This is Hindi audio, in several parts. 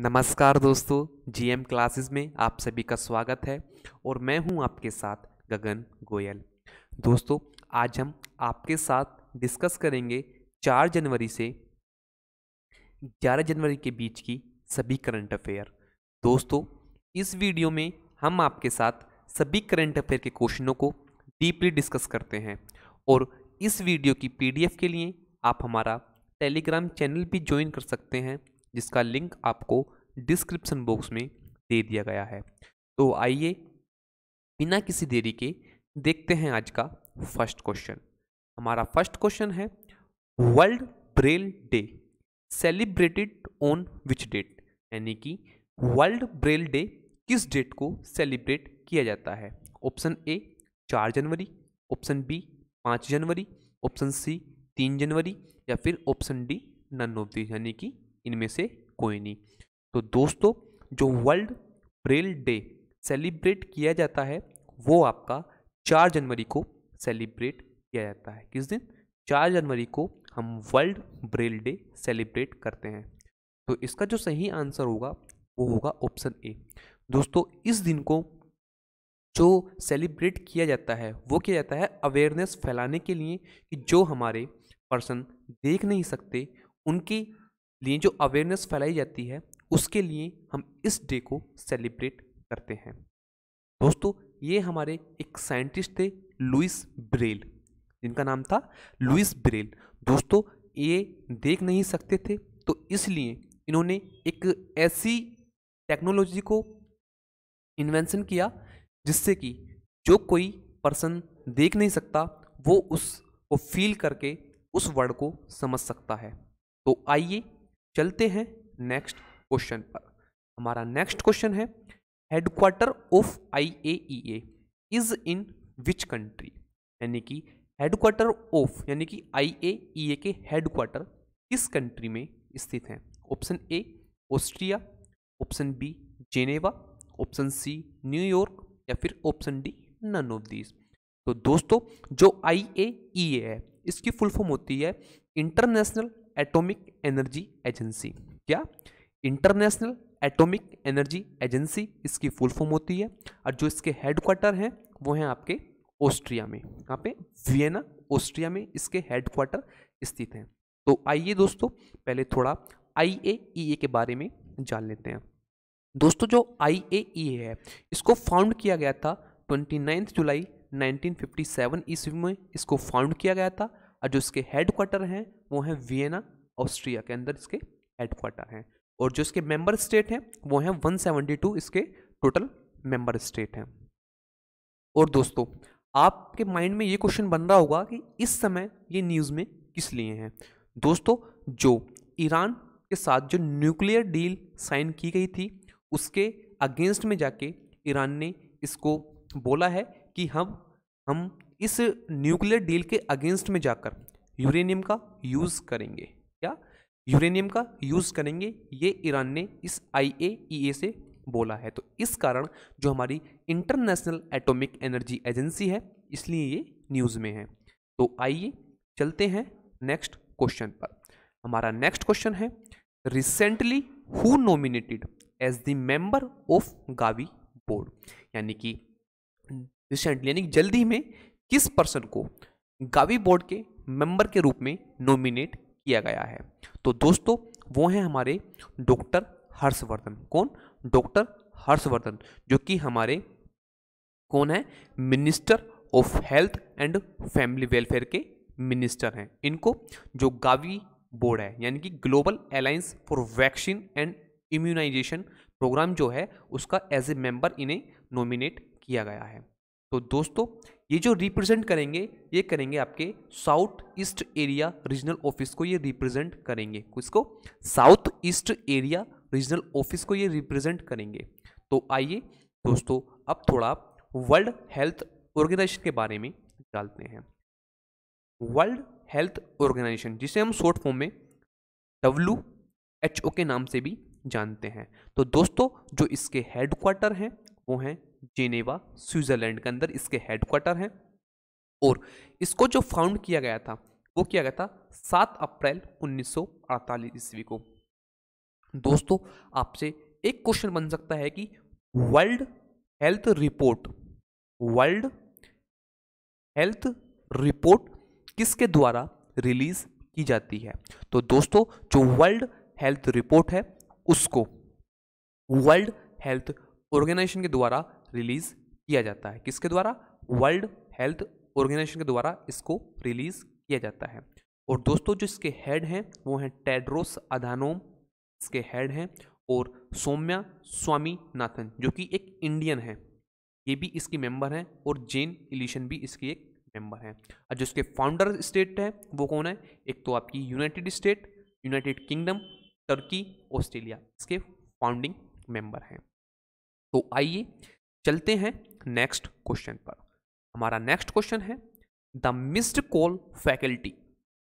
नमस्कार दोस्तों जीएम क्लासेस में आप सभी का स्वागत है और मैं हूं आपके साथ गगन गोयल दोस्तों आज हम आपके साथ डिस्कस करेंगे 4 जनवरी से 11 जनवरी के बीच की सभी करंट अफेयर दोस्तों इस वीडियो में हम आपके साथ सभी करंट अफेयर के क्वेश्चनों को डीपली डिस्कस करते हैं और इस वीडियो की पीडीएफ के लिए आप हमारा टेलीग्राम चैनल भी ज्वाइन कर सकते हैं जिसका लिंक आपको डिस्क्रिप्शन बॉक्स में दे दिया गया है तो आइए बिना किसी देरी के देखते हैं आज का फर्स्ट क्वेश्चन हमारा फर्स्ट क्वेश्चन है world Braille day celebrated on which date यानी कि वर्ल्ड ब्रेल डे किस डेट को सेलिब्रेट किया जाता है ऑप्शन ए चार जनवरी ऑप्शन बी पाँच जनवरी ऑप्शन सी तीन जनवरी या फिर option D none of the यानी कि इनमें से कोई नहीं तो दोस्तों जो वर्ल्ड ब्रेल डे सेलिब्रेट किया जाता है वो आपका चार जनवरी को सेलिब्रेट किया जाता है किस दिन चार जनवरी को हम वर्ल्ड ब्रेल डे सेलिब्रेट करते हैं तो इसका जो सही आंसर होगा वो होगा ऑप्शन ए दोस्तों इस दिन को जो सेलिब्रेट किया जाता है वो किया जाता है अवेयरनेस फैलाने के लिए कि जो हमारे पर्सन देख नहीं सकते उनकी लिए जो अवेयरनेस फैलाई जाती है उसके लिए हम इस डे को सेलिब्रेट करते हैं दोस्तों ये हमारे एक साइंटिस्ट थे लुइस ब्रेल जिनका नाम था लुइस ब्रेल दोस्तों ये देख नहीं सकते थे तो इसलिए इन्होंने एक ऐसी टेक्नोलॉजी को इन्वेंशन किया जिससे कि जो कोई पर्सन देख नहीं सकता वो उसको फील करके उस वर्ड को समझ सकता है तो आइए चलते हैं नेक्स्ट क्वेश्चन पर हमारा नेक्स्ट क्वेश्चन है headquarter of I A E A is in which country यानी कि हेडक्वार्टर ऑफ यानी कि आई ए ई ए के हेडक्वार्टर किस कंट्री में स्थित हैं option A Austria option B Geneva option C New York या फिर option D none of these तो दोस्तों जो आई ए ई ए है इसकी फुल फॉर्म होती है इंटरनेशनल एटॉमिक एनर्जी एजेंसी क्या इंटरनेशनल एटॉमिक एनर्जी एजेंसी इसकी फुल फॉर्म होती है और जो इसके हेडक्वार्टर हैं वो हैं आपके ऑस्ट्रिया में यहाँ पे वियना ऑस्ट्रिया में इसके हेडक्वार्टर स्थित हैं तो आइए दोस्तों पहले थोड़ा आई ए ई ए के बारे में जान लेते हैं दोस्तों जो आई ए ई ए है इसको फाउंड किया गया था ट्वेंटी नाइन्थ जुलाई 1957 ईस्वी में इसको फाउंड किया गया था और जो इसके हेडक्वार्टर हैं वो हैं वियना ऑस्ट्रिया के अंदर इसके हेडक्वार्टर हैं और जो इसके मेंबर स्टेट हैं वो हैं 172 इसके टोटल मेंबर स्टेट हैं और दोस्तों आपके माइंड में ये क्वेश्चन बन रहा होगा कि इस समय ये न्यूज़ में किस लिए हैं दोस्तों जो ईरान के साथ जो न्यूक्लियर डील साइन की गई थी उसके अगेंस्ट में जाके ईरान ने इसको बोला है कि हम हम इस न्यूक्लियर डील के अगेंस्ट में जाकर यूरेनियम का यूज़ करेंगे क्या यूरेनियम का यूज़ करेंगे ये ईरान ने इस आई e से बोला है तो इस कारण जो हमारी इंटरनेशनल एटॉमिक एनर्जी एजेंसी है इसलिए ये न्यूज़ में है तो आइए चलते हैं नेक्स्ट क्वेश्चन पर हमारा नेक्स्ट क्वेश्चन है recently who nominated as the member of GAVI board यानी कि रिसेंटली यानी जल्दी में किस पर्सन को गावी बोर्ड के मेंबर के रूप में नॉमिनेट किया गया है तो दोस्तों वो हैं हमारे डॉक्टर हर्षवर्धन कौन डॉक्टर हर्षवर्धन जो कि हमारे कौन है minister of health and family welfare के मिनिस्टर हैं इनको जो गावी बोर्ड है यानी कि Global Alliance for Vaccine and Immunisation programme जो है उसका एज ए मेंबर इन्हें नॉमिनेट किया गया है तो दोस्तों ये जो रिप्रेजेंट करेंगे ये करेंगे आपके south east area regional office को ये रिप्रेजेंट करेंगे किसको south east area regional office को ये रिप्रेजेंट करेंगे तो आइए दोस्तों अब थोड़ा वर्ल्ड हेल्थ ऑर्गेनाइजेशन के बारे में डालते हैं वर्ल्ड हेल्थ ऑर्गेनाइजेशन जिसे हम शॉर्ट फॉर्म में डब्ल्यू एच ओ के नाम से भी जानते हैं तो दोस्तों जो इसके हेडक्वार्टर हैं वो हैं जेनेवा स्विट्ज़रलैंड के अंदर इसके हेडक्वार्टर हैं और इसको जो फाउंड किया गया था वो किया गया था सात अप्रैल 1948 ईस्वी को दोस्तों आपसे एक क्वेश्चन बन सकता है कि world health report world health report किसके द्वारा रिलीज की जाती है तो दोस्तों जो वर्ल्ड हेल्थ रिपोर्ट है उसको वर्ल्ड हेल्थ ऑर्गेनाइजेशन के द्वारा रिलीज़ किया जाता है किसके द्वारा वर्ल्ड हेल्थ ऑर्गेनाइजेशन के द्वारा इसको रिलीज़ किया जाता है और दोस्तों जो इसके हेड हैं वो हैं टेड्रोस अधानोम इसके हेड हैं और सौम्या स्वामी नाथन जो कि एक इंडियन है ये भी इसकी मेंबर हैं और जेन इलिशन भी इसकी एक मेंबर हैं और जो इसके फाउंडर स्टेट हैं वो कौन है एक तो आपकी United State United Kingdom Turkey Australia इसके फाउंडिंग मेंबर हैं तो आइए चलते हैं नेक्स्ट क्वेश्चन पर हमारा नेक्स्ट क्वेश्चन है the missed call faculty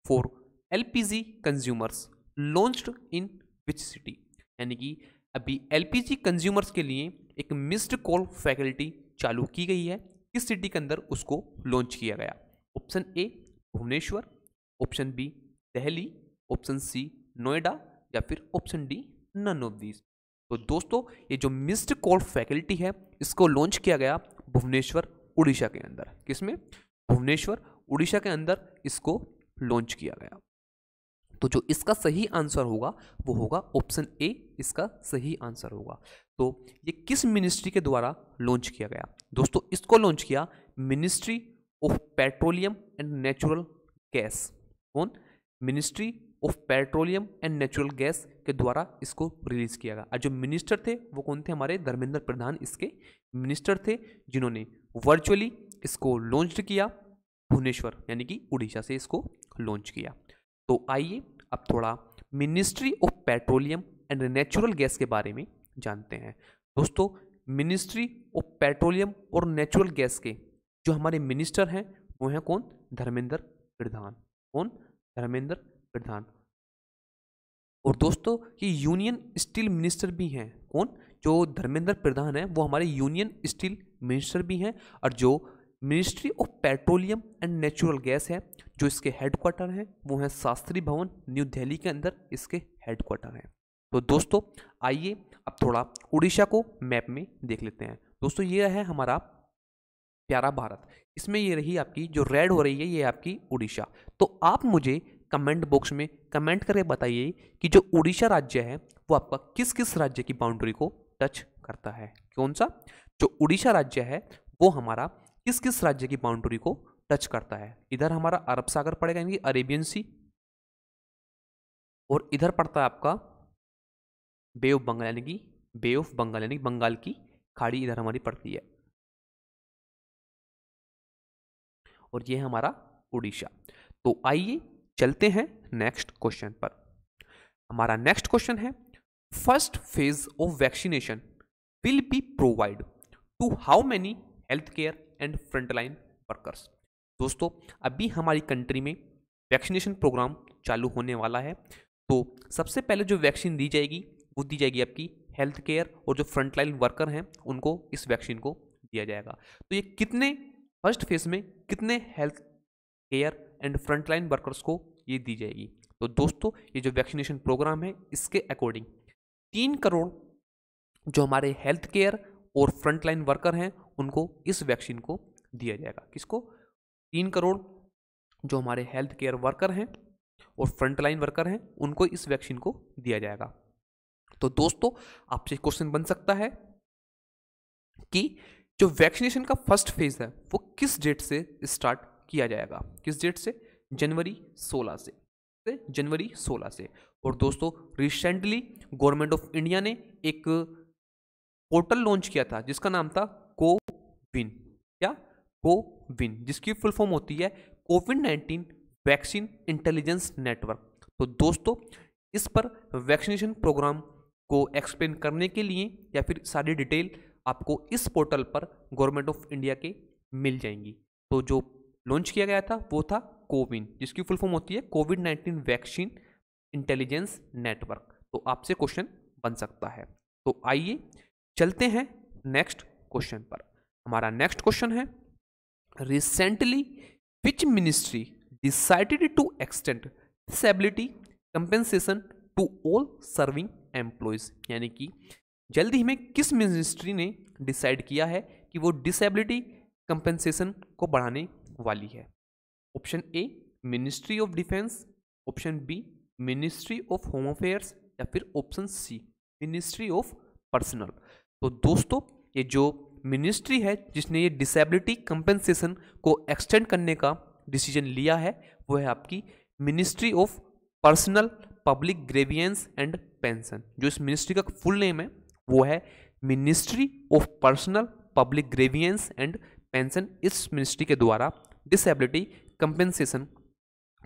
for LPG consumers launched in which city यानी कि अभी एलपीजी कंज्यूमर्स के लिए एक मिस्ड कॉल फैकल्टी चालू की गई है किस सिटी के अंदर उसको लॉन्च किया गया option A Bhubaneswar option B Delhi option C Noida या फिर option D none of these तो दोस्तों ये जो मिस्ड कोर फैकल्टी है इसको लॉन्च किया गया भुवनेश्वर उड़ीसा के अंदर किसमें भुवनेश्वर उड़ीसा के अंदर इसको लॉन्च किया गया तो जो इसका सही आंसर होगा वो होगा ऑप्शन ए इसका सही आंसर होगा तो ये किस मिनिस्ट्री के द्वारा लॉन्च किया गया दोस्तों इसको लॉन्च किया ministry of petroleum and natural gas कौन ministry of petroleum and natural gas के द्वारा इसको रिलीज किया गया और जो मिनिस्टर थे वो कौन थे हमारे धर्मेंद्र प्रधान इसके मिनिस्टर थे जिन्होंने वर्चुअली इसको लॉन्च किया भुवनेश्वर यानी कि उड़ीसा से इसको लॉन्च किया तो आइए अब थोड़ा ministry of petroleum and natural gas के बारे में जानते हैं दोस्तों मिनिस्ट्री ऑफ पेट्रोलियम और नेचुरल गैस के जो हमारे मिनिस्टर हैं वो हैं कौन धर्मेंद्र प्रधान कौन धर्मेंद्र प्रधान और दोस्तों ये यूनियन स्टील मिनिस्टर भी हैं कौन जो धर्मेंद्र प्रधान है वो हमारे यूनियन स्टील मिनिस्टर भी हैं और जो ministry of petroleum and natural gas है जो इसके हेडक्वार्टर हैं वो हैं शास्त्री भवन न्यू दिल्ली के अंदर इसके हेडक्वार्टर हैं तो दोस्तों आइए अब थोड़ा उड़ीसा को मैप में देख लेते हैं दोस्तों ये है हमारा प्यारा भारत इसमें ये रही आपकी जो रेड हो रही है ये आपकी उड़ीसा तो आप मुझे कमेंट बॉक्स में कमेंट करके बताइए कि जो उड़ीसा राज्य है वो आपका किस किस राज्य की बाउंड्री को टच करता है कौन सा जो उड़ीसा राज्य है वो हमारा किस किस राज्य की बाउंड्री को टच करता है इधर हमारा अरब सागर पड़ेगा यानी अरेबियन सी और इधर पड़ता है आपका बे ऑफ बंगाल यानी कि बे ऑफ बंगाल यानी बंगाल की खाड़ी इधर हमारी पड़ती है और ये हमारा उड़ीसा तो आइए चलते हैं नेक्स्ट क्वेश्चन पर हमारा नेक्स्ट क्वेश्चन है first phase of vaccination will be provide to how many health care and frontline workers दोस्तों अभी हमारी कंट्री में वैक्सीनेशन प्रोग्राम चालू होने वाला है तो सबसे पहले जो वैक्सीन दी जाएगी वो दी जाएगी आपकी हेल्थ केयर और जो फ्रंटलाइन वर्कर हैं उनको इस वैक्सीन को दिया जाएगा तो ये कितने फर्स्ट फेज में कितने health care and frontline workers को ये दी जाएगी तो दोस्तों ये जो वैक्सीनेशन प्रोग्राम है इसके अकॉर्डिंग तीन करोड़ जो हमारे हेल्थ केयर और फ्रंटलाइन वर्कर हैं उनको इस वैक्सीन को दिया जाएगा किसको तीन करोड़ जो हमारे हेल्थ केयर वर्कर हैं और फ्रंटलाइन वर्कर हैं उनको इस वैक्सीन को दिया जाएगा तो दोस्तों आपसे क्वेश्चन बन सकता है कि जो वैक्सीनेशन का फर्स्ट फेज है वो किस डेट से स्टार्ट किया जाएगा किस डेट से जनवरी 16 से जनवरी 16 से और दोस्तों रिसेंटली गवर्नमेंट ऑफ इंडिया ने एक पोर्टल लॉन्च किया था जिसका नाम था को विन क्या को विन जिसकी फुल फॉर्म होती है Covid nineteen vaccine intelligence network तो दोस्तों इस पर वैक्सीनेशन प्रोग्राम को एक्सप्लेन करने के लिए या फिर सारी डिटेल आपको इस पोर्टल पर गवर्नमेंट ऑफ इंडिया के मिल जाएंगी तो जो लॉन्च किया गया था वो था कोविन जिसकी फुल फॉर्म होती है Covid nineteen vaccine intelligence network तो आपसे क्वेश्चन बन सकता है तो आइए चलते हैं नेक्स्ट क्वेश्चन पर हमारा नेक्स्ट क्वेश्चन है recently which ministry decided to extend disability compensation to all serving employees यानी कि जल्द ही में किस मिनिस्ट्री ने डिसाइड किया है कि वो डिसेबिलिटी कंपेंसेशन को बढ़ाने वाली है option A ministry of defence option B ministry of home affairs या फिर option C ministry of personnel तो दोस्तों ये जो मिनिस्ट्री है जिसने ये डिसेबिलिटी कंपेंसेशन को एक्सटेंड करने का डिसीजन लिया है वो है आपकी ministry of personnel public grievances and pension जो इस मिनिस्ट्री का फुल नेम है वो है ministry of personnel public grievances and pension इस मिनिस्ट्री के द्वारा डिसेबिलिटी कंपेंसेशन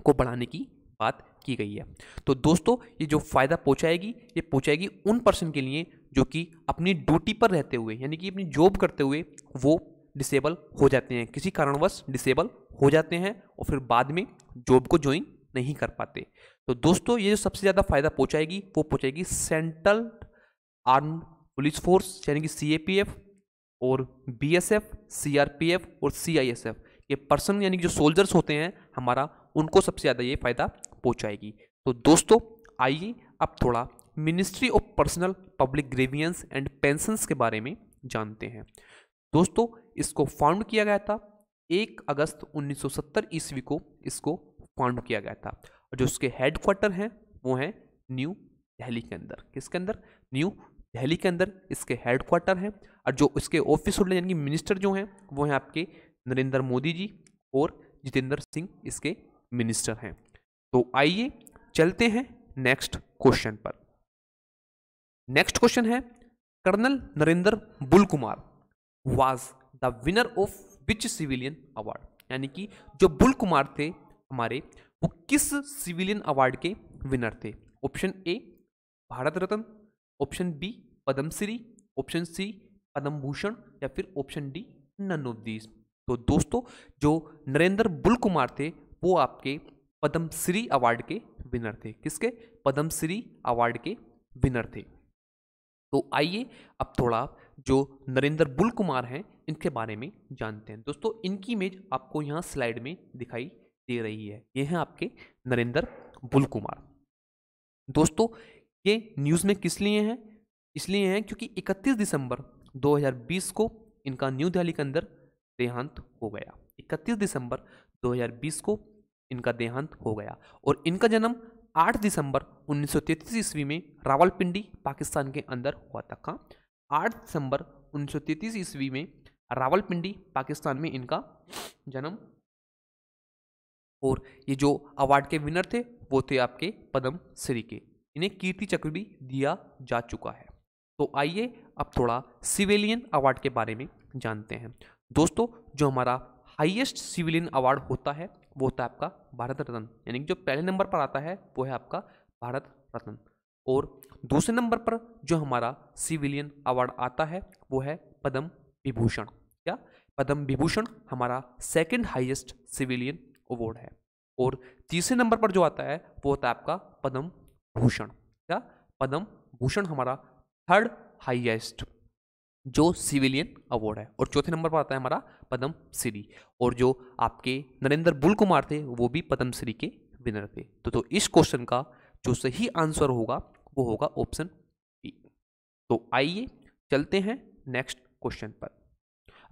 को बढ़ाने की बात की गई है तो दोस्तों ये जो फ़ायदा पहुँचाएगी ये पहुँचाएगी उन पर्सन के लिए जो कि अपनी ड्यूटी पर रहते हुए यानी कि अपनी जॉब करते हुए वो डिसेबल हो जाते हैं किसी कारणवश डिसेबल हो जाते हैं और फिर बाद में जॉब को ज्वाइन नहीं कर पाते तो दोस्तों ये जो सबसे ज़्यादा फ़ायदा पहुँचाएगी वो पहुँचाएगी सेंट्रल आर्म पुलिस फोर्स यानी कि सी और B S F C R P F और सी आई एस एफ ये पर्सन यानी कि जो सोल्जर्स होते हैं हमारा उनको सबसे ज़्यादा ये फ़ायदा पहुँचाएगी तो दोस्तों आइए अब थोड़ा ministry of personnel public grievances and pensions के बारे में जानते हैं दोस्तों इसको फाउंड किया गया था एक अगस्त 1970 ईस्वी को इसको फाउंड किया गया था और जो इसके हेडक्वार्टर हैं वो हैं न्यू दिल्ली के अंदर किसके अंदर न्यू दिल्ली के अंदर इसके हेडक्वार्टर हैं और जो इसके ऑफिस होल्डर यानी कि मिनिस्टर जो हैं वो हैं आपके नरेंद्र मोदी जी और जितेंद्र सिंह इसके मिनिस्टर हैं तो आइए चलते हैं नेक्स्ट क्वेश्चन पर नेक्स्ट क्वेश्चन है colonel Narendra Bull Kumar was the winner of which civilian award यानी कि जो बुल कुमार थे हमारे वो किस सिविलियन अवार्ड के विनर थे option A Bharat Ratna option B Padmashri option C Padma Bhushan या फिर option D none of these तो दोस्तों जो नरेंद्र बुल कुमार थे वो आपके पद्मश्री अवार्ड के विनर थे किसके पद्मश्री अवार्ड के विनर थे तो आइए अब थोड़ा जो नरेंद्र बुल कुमार हैं इनके बारे में जानते हैं दोस्तों इनकी इमेज आपको यहाँ स्लाइड में दिखाई दे रही है ये हैं आपके नरेंद्र बुल कुमार दोस्तों ये न्यूज़ में किस लिए हैं इसलिए हैं क्योंकि 31 दिसंबर 2020 को इनका न्यू दिल्ली के अंदर देहांत हो गया 31 दिसंबर 2020 को इनका देहांत हो गया और इनका जन्म 8 दिसंबर 1933 ईस्वी में रावलपिंडी पाकिस्तान के अंदर हुआ था कहाँ 8 दिसंबर उन्नीस ईस्वी में रावलपिंडी पाकिस्तान में इनका जन्म और ये जो अवार्ड के विनर थे वो थे आपके पद्म श्री के इन्हें कीर्ति चक्र भी दिया जा चुका है तो आइए अब थोड़ा सिविलियन अवार्ड के बारे में जानते हैं दोस्तों जो हमारा हाईएस्ट सिविलियन अवार्ड होता है वो होता है आपका भारत रत्न यानी कि जो पहले नंबर पर आता है वो है आपका भारत रत्न और दूसरे नंबर पर जो हमारा सिविलियन अवार्ड आता है वो है पद्म विभूषण क्या पद्म विभूषण हमारा सेकंड हाईएस्ट सिविलियन अवार्ड है और तीसरे नंबर पर जो आता है वो होता है आपका पद्म भूषण क्या पद्म भूषण हमारा थर्ड हाईएस्ट जो सिविलियन अवार्ड है और चौथे नंबर पर आता है हमारा पद्म श्री और जो आपके नरेंद्र बुल कुमार थे वो भी पद्म श्री के विनर थे तो, तो इस क्वेश्चन का जो सही आंसर होगा वो होगा ऑप्शन बी तो आइए चलते हैं नेक्स्ट क्वेश्चन पर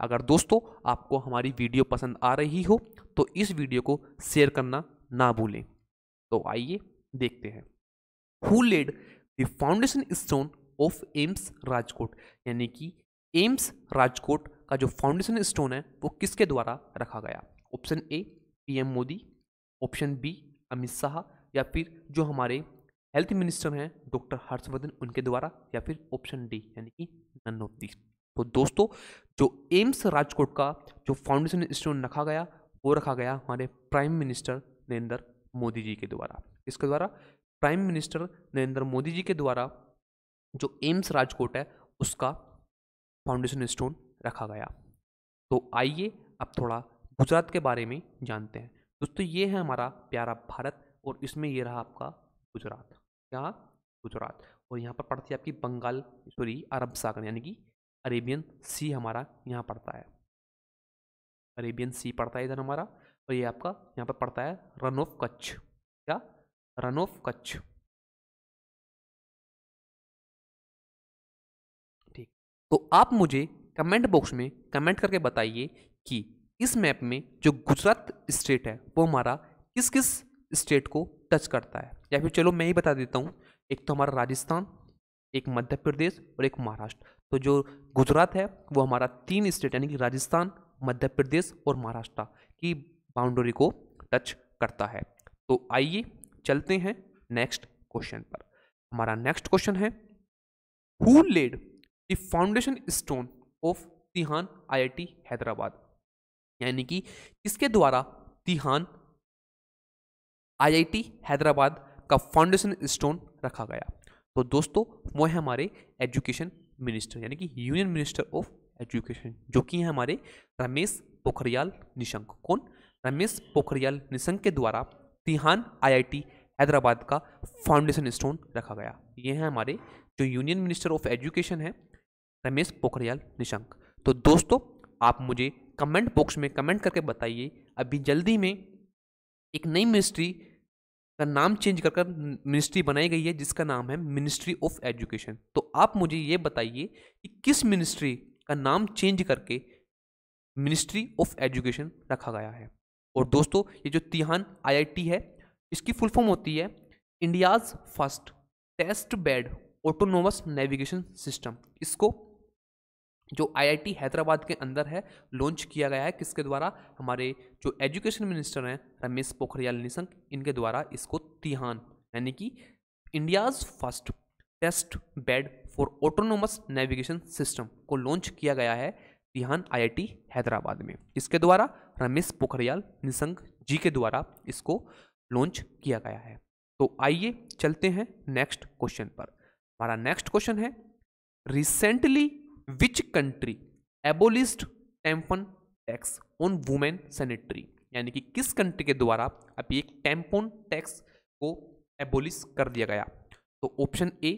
अगर दोस्तों आपको हमारी वीडियो पसंद आ रही हो तो इस वीडियो को शेयर करना ना भूलें तो आइए देखते हैं who laid the foundation stone of AIIMS Rajkot यानी कि एम्स राजकोट का जो फाउंडेशन स्टोन है वो किसके द्वारा रखा गया option A PM Modi option B Amit Shah या फिर जो हमारे हेल्थ मिनिस्टर हैं डॉक्टर हर्षवर्धन उनके द्वारा या फिर ऑप्शन डी यानी कि नन ऑफ दी तो दोस्तों जो एम्स राजकोट का जो फाउंडेशन स्टोन रखा गया वो रखा गया हमारे प्राइम मिनिस्टर नरेंद्र मोदी जी के द्वारा इसके द्वारा प्राइम मिनिस्टर नरेंद्र मोदी जी के द्वारा जो एम्स राजकोट है उसका फाउंडेशन स्टोन रखा गया तो आइए अब थोड़ा गुजरात के बारे में जानते हैं दोस्तों ये है हमारा प्यारा भारत और इसमें ये रहा आपका गुजरात क्या गुजरात और यहाँ पर पड़ती है आपकी बंगाल सॉरी अरब सागर यानी कि अरेबियन सी हमारा यहाँ पड़ता है अरेबियन सी पड़ता है इधर हमारा और ये आपका यहाँ पर पड़ता है रन ऑफ कच्छ क्या रन ऑफ कच्छ तो आप मुझे कमेंट बॉक्स में कमेंट करके बताइए कि इस मैप में जो गुजरात स्टेट है वो हमारा किस किस स्टेट को टच करता है या फिर चलो मैं ही बता देता हूँ एक तो हमारा राजस्थान एक मध्य प्रदेश और एक महाराष्ट्र तो जो गुजरात है वो हमारा तीन स्टेट यानी कि राजस्थान मध्य प्रदेश और महाराष्ट्र की बाउंड्री को टच करता है तो आइए चलते हैं नेक्स्ट क्वेश्चन पर हमारा नेक्स्ट क्वेश्चन है who laid foundation stone of TiHAN IIT Hyderabad यानी कि इसके द्वारा तिहान आईआईटी हैदराबाद का फाउंडेशन स्टोन रखा गया तो दोस्तों वो है हमारे एजुकेशन मिनिस्टर यानी कि यूनियन मिनिस्टर ऑफ एजुकेशन जो कि है हमारे रमेश पोखरियाल निशंक कौन रमेश पोखरियाल निशंक के द्वारा तिहान आईआईटी हैदराबाद का फाउंडेशन स्टोन रखा गया ये है हमारे जो यूनियन मिनिस्टर ऑफ एजुकेशन है रमेश पोखरियाल निशंक तो दोस्तों आप मुझे कमेंट बॉक्स में कमेंट करके बताइए अभी जल्दी में एक नई मिनिस्ट्री का नाम चेंज कर कर मिनिस्ट्री बनाई गई है जिसका नाम है मिनिस्ट्री ऑफ एजुकेशन तो आप मुझे ये बताइए कि किस मिनिस्ट्री का नाम चेंज करके मिनिस्ट्री ऑफ एजुकेशन रखा गया है और दोस्तों ये जो तिहान आईआईटी है इसकी फुल फॉर्म होती है India's first test bed autonomous navigation system इसको जो आईआईटी हैदराबाद के अंदर है लॉन्च किया गया है किसके द्वारा हमारे जो एजुकेशन मिनिस्टर हैं रमेश पोखरियाल निशंक इनके द्वारा इसको तिहान यानी कि India's first test bed for autonomous navigation system को लॉन्च किया गया है तिहान आईआईटी हैदराबाद में इसके द्वारा रमेश पोखरियाल निशंक जी के द्वारा इसको लॉन्च किया गया है तो आइए चलते हैं नेक्स्ट क्वेश्चन पर हमारा नेक्स्ट क्वेश्चन है recently which country abolished tampon tax on women sanitary यानी कि किस कंट्री के द्वारा अभी एक टेम्पोन टैक्स को एबोलिश कर दिया गया तो option A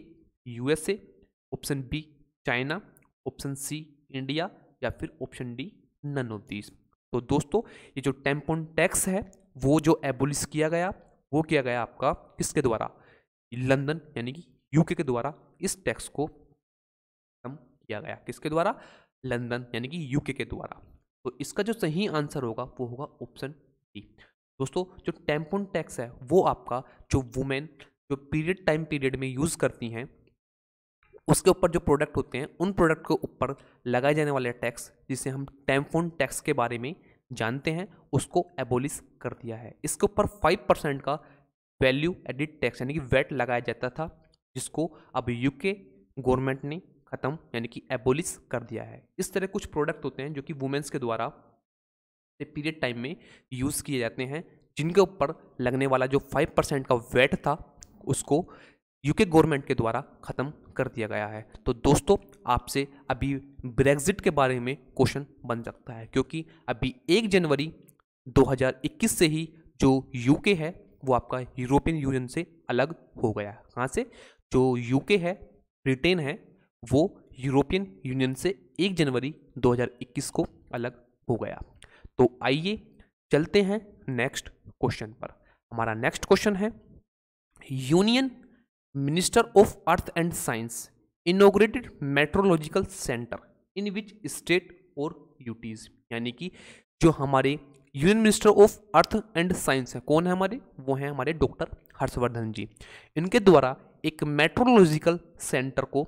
USA option B China option C India या फिर option D none of these तो दोस्तों ये जो टेम्पोन टैक्स है वो जो एबोलिश किया गया वो किया गया आपका किसके द्वारा लंदन यानी कि यूके के द्वारा इस टैक्स को किया गया किसके द्वारा लंदन यानी कि यूके के द्वारा तो इसका जो सही आंसर होगा वो होगा ऑप्शन डी दोस्तों जो टेम्पोन टैक्स है वो आपका जो वुमेन जो पीरियड टाइम पीरियड में यूज़ करती हैं उसके ऊपर जो प्रोडक्ट होते हैं उन प्रोडक्ट के ऊपर लगाए जाने वाले टैक्स जिसे हम टेम्फोन टैक्स के बारे में जानते हैं उसको एबोलिस कर दिया है इसके ऊपर फाइव परसेंट का वैल्यू एडिट टैक्स यानी कि वेट लगाया जाता था जिसको अब यूके गवर्नमेंट ने ख़त्म यानी कि एबोलिस कर दिया है इस तरह कुछ प्रोडक्ट होते हैं जो कि वुमेंस के द्वारा पीरियड टाइम में यूज़ किए जाते हैं जिनके ऊपर लगने वाला जो फाइव परसेंट का वेट था उसको यूके गवर्नमेंट के द्वारा ख़त्म कर दिया गया है तो दोस्तों आपसे अभी ब्रेग्जिट के बारे में क्वेश्चन बन सकता है क्योंकि अभी एक जनवरी 2021 से ही जो यूके है वो आपका यूरोपियन यूनियन से अलग हो गया कहाँ से जो यूके है ब्रिटेन है वो यूरोपियन यूनियन से 1 जनवरी 2021 को अलग हो गया तो आइए चलते हैं नेक्स्ट क्वेश्चन पर हमारा नेक्स्ट क्वेश्चन है union minister of earth and science inaugurated meteorological centre in which state और यूटीज यानी कि जो हमारे union minister of earth and science है कौन है हमारे वो हैं हमारे डॉक्टर हर्षवर्धन जी इनके द्वारा एक मेट्रोलॉजिकल सेंटर को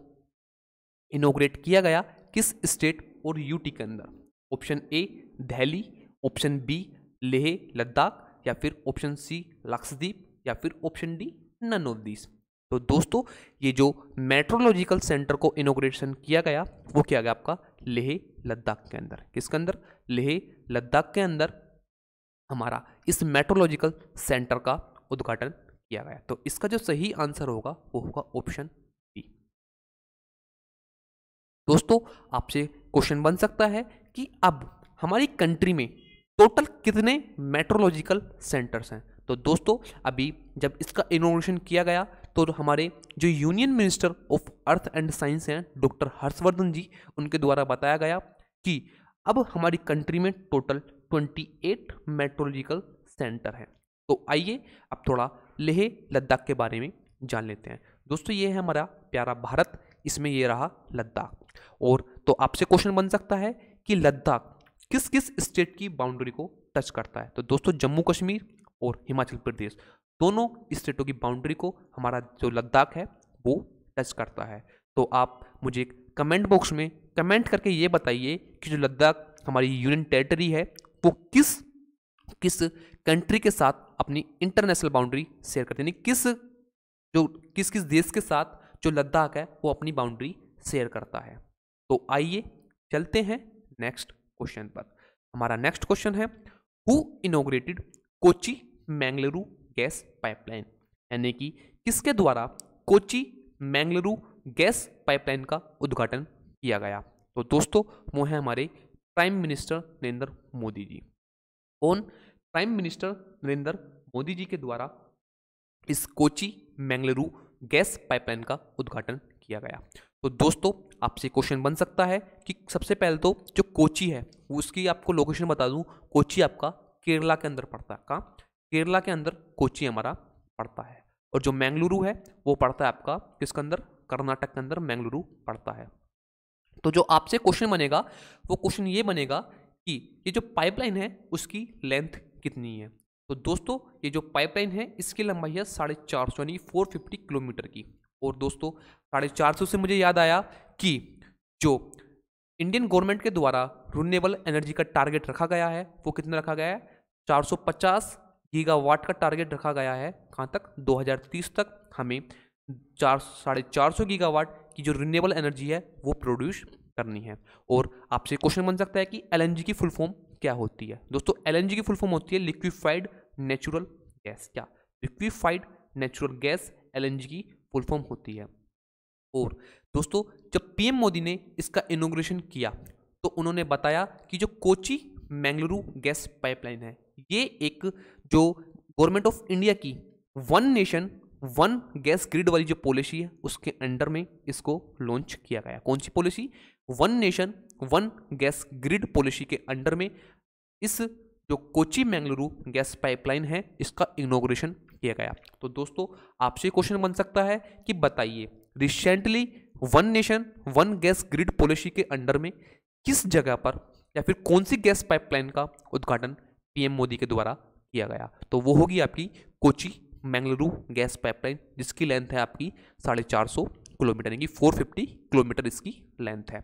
इनोग्रेट किया गया किस स्टेट और यूटी के अंदर option A Delhi option B Leh Ladakh या फिर ऑप्शन सी लक्षद्वीप या फिर option D none of these तो दोस्तों ये जो मेट्रोलॉजिकल सेंटर को इनोग्रेशन किया गया वो किया गया आपका लेह लद्दाख के अंदर किसके अंदर लेह लद्दाख के अंदर हमारा इस मेट्रोलॉजिकल सेंटर का उद्घाटन किया गया तो इसका जो सही आंसर होगा वो होगा ऑप्शन दोस्तों आपसे क्वेश्चन बन सकता है कि अब हमारी कंट्री में टोटल कितने मेट्रोलॉजिकल सेंटर्स हैं तो दोस्तों अभी जब इसका इनोवेशन किया गया तो हमारे जो union minister of earth and science हैं डॉक्टर हर्षवर्धन जी उनके द्वारा बताया गया कि अब हमारी कंट्री में टोटल 28 मेट्रोलॉजिकल सेंटर हैं तो आइए अब थोड़ा लेह लद्दाख के बारे में जान लेते हैं दोस्तों ये है हमारा प्यारा भारत इसमें ये रहा लद्दाख और तो आपसे क्वेश्चन बन सकता है कि लद्दाख किस किस स्टेट की बाउंड्री को टच करता है तो दोस्तों जम्मू कश्मीर और हिमाचल प्रदेश दोनों स्टेटों की बाउंड्री को हमारा जो लद्दाख है वो टच करता है तो आप मुझे कमेंट बॉक्स में कमेंट करके ये बताइए कि जो लद्दाख हमारी यूनियन टेरिटरी है वो किस किस कंट्री के साथ अपनी इंटरनेशनल बाउंड्री शेयर करती है यानी किस जो किस किस देश के साथ जो लद्दाख है वो अपनी बाउंड्री शेयर करता है तो आइए चलते हैं नेक्स्ट क्वेश्चन पर हमारा नेक्स्ट क्वेश्चन है who inaugurated Kochi Mangaluru gas pipeline यानी कि किसके द्वारा कोची मैंगलुरु गैस पाइपलाइन का उद्घाटन किया गया तो दोस्तों वो है हमारे प्राइम मिनिस्टर नरेंद्र मोदी जी कौन प्राइम मिनिस्टर नरेंद्र मोदी जी के द्वारा इस कोची मैंगलुरु गैस पाइपलाइन का उद्घाटन किया गया तो दोस्तों आपसे क्वेश्चन बन सकता है कि सबसे पहले तो जो कोची है उसकी आपको लोकेशन बता दूं कोची आपका केरला के अंदर पड़ता है कहाँ केरला के अंदर कोची हमारा पड़ता है और जो मैंगलुरु है वो पड़ता है आपका किसके अंदर कर्नाटक के अंदर मैंगलुरु पड़ता है तो जो आपसे क्वेश्चन बनेगा वो क्वेश्चन ये बनेगा कि ये जो पाइपलाइन है उसकी लेंथ कितनी है तो दोस्तों ये जो पाइपलाइन है इसकी लंबाई है साढ़े चार सौ यानी फोर फिफ्टी किलोमीटर की और दोस्तों साढ़े चार सौ से मुझे याद आया कि जो इंडियन गवर्नमेंट के द्वारा रूनेबल एनर्जी का टारगेट रखा गया है वो कितना रखा गया है चार सौ पचास गीगावाट का टारगेट रखा गया है कहाँ तक दो हज़ार तीस तक हमें चार साढ़े चार सौ गीगावाट की जो रिन्यूएबल एनर्जी है वो प्रोड्यूस करनी है और आपसे क्वेश्चन बन सकता है कि एल की फुल फॉर्म क्या होती है दोस्तों एल की फुल फॉर्म होती है लिक्विफाइड नेचुरल गैस क्या लिक्विफाइड नेचुरल गैस एल की फुल फॉर्म होती है और दोस्तों जब पीएम मोदी ने इसका इनोग्रेशन किया तो उन्होंने बताया कि जो कोची मैंगलुरु गैस पाइपलाइन है ये एक जो गवर्नमेंट ऑफ इंडिया की one nation one gas grid वाली जो पॉलिसी है उसके अंडर में इसको लॉन्च किया गया कौन सी policy one nation one gas grid policy के अंडर में इस जो कोची मैंगलुरु गैस पाइपलाइन है इसका इनोग्रेशन किया गया तो दोस्तों आपसे क्वेश्चन बन सकता है कि बताइए recently one nation one gas grid policy के अंडर में किस जगह पर या फिर कौन सी गैस पाइपलाइन का उद्घाटन पीएम मोदी के द्वारा किया गया तो वो होगी आपकी कोची मैंगलुरु गैस पाइपलाइन जिसकी लेंथ है आपकी साढ़े चार सौ किलोमीटर यानी कि 450 किलोमीटर इसकी लेंथ है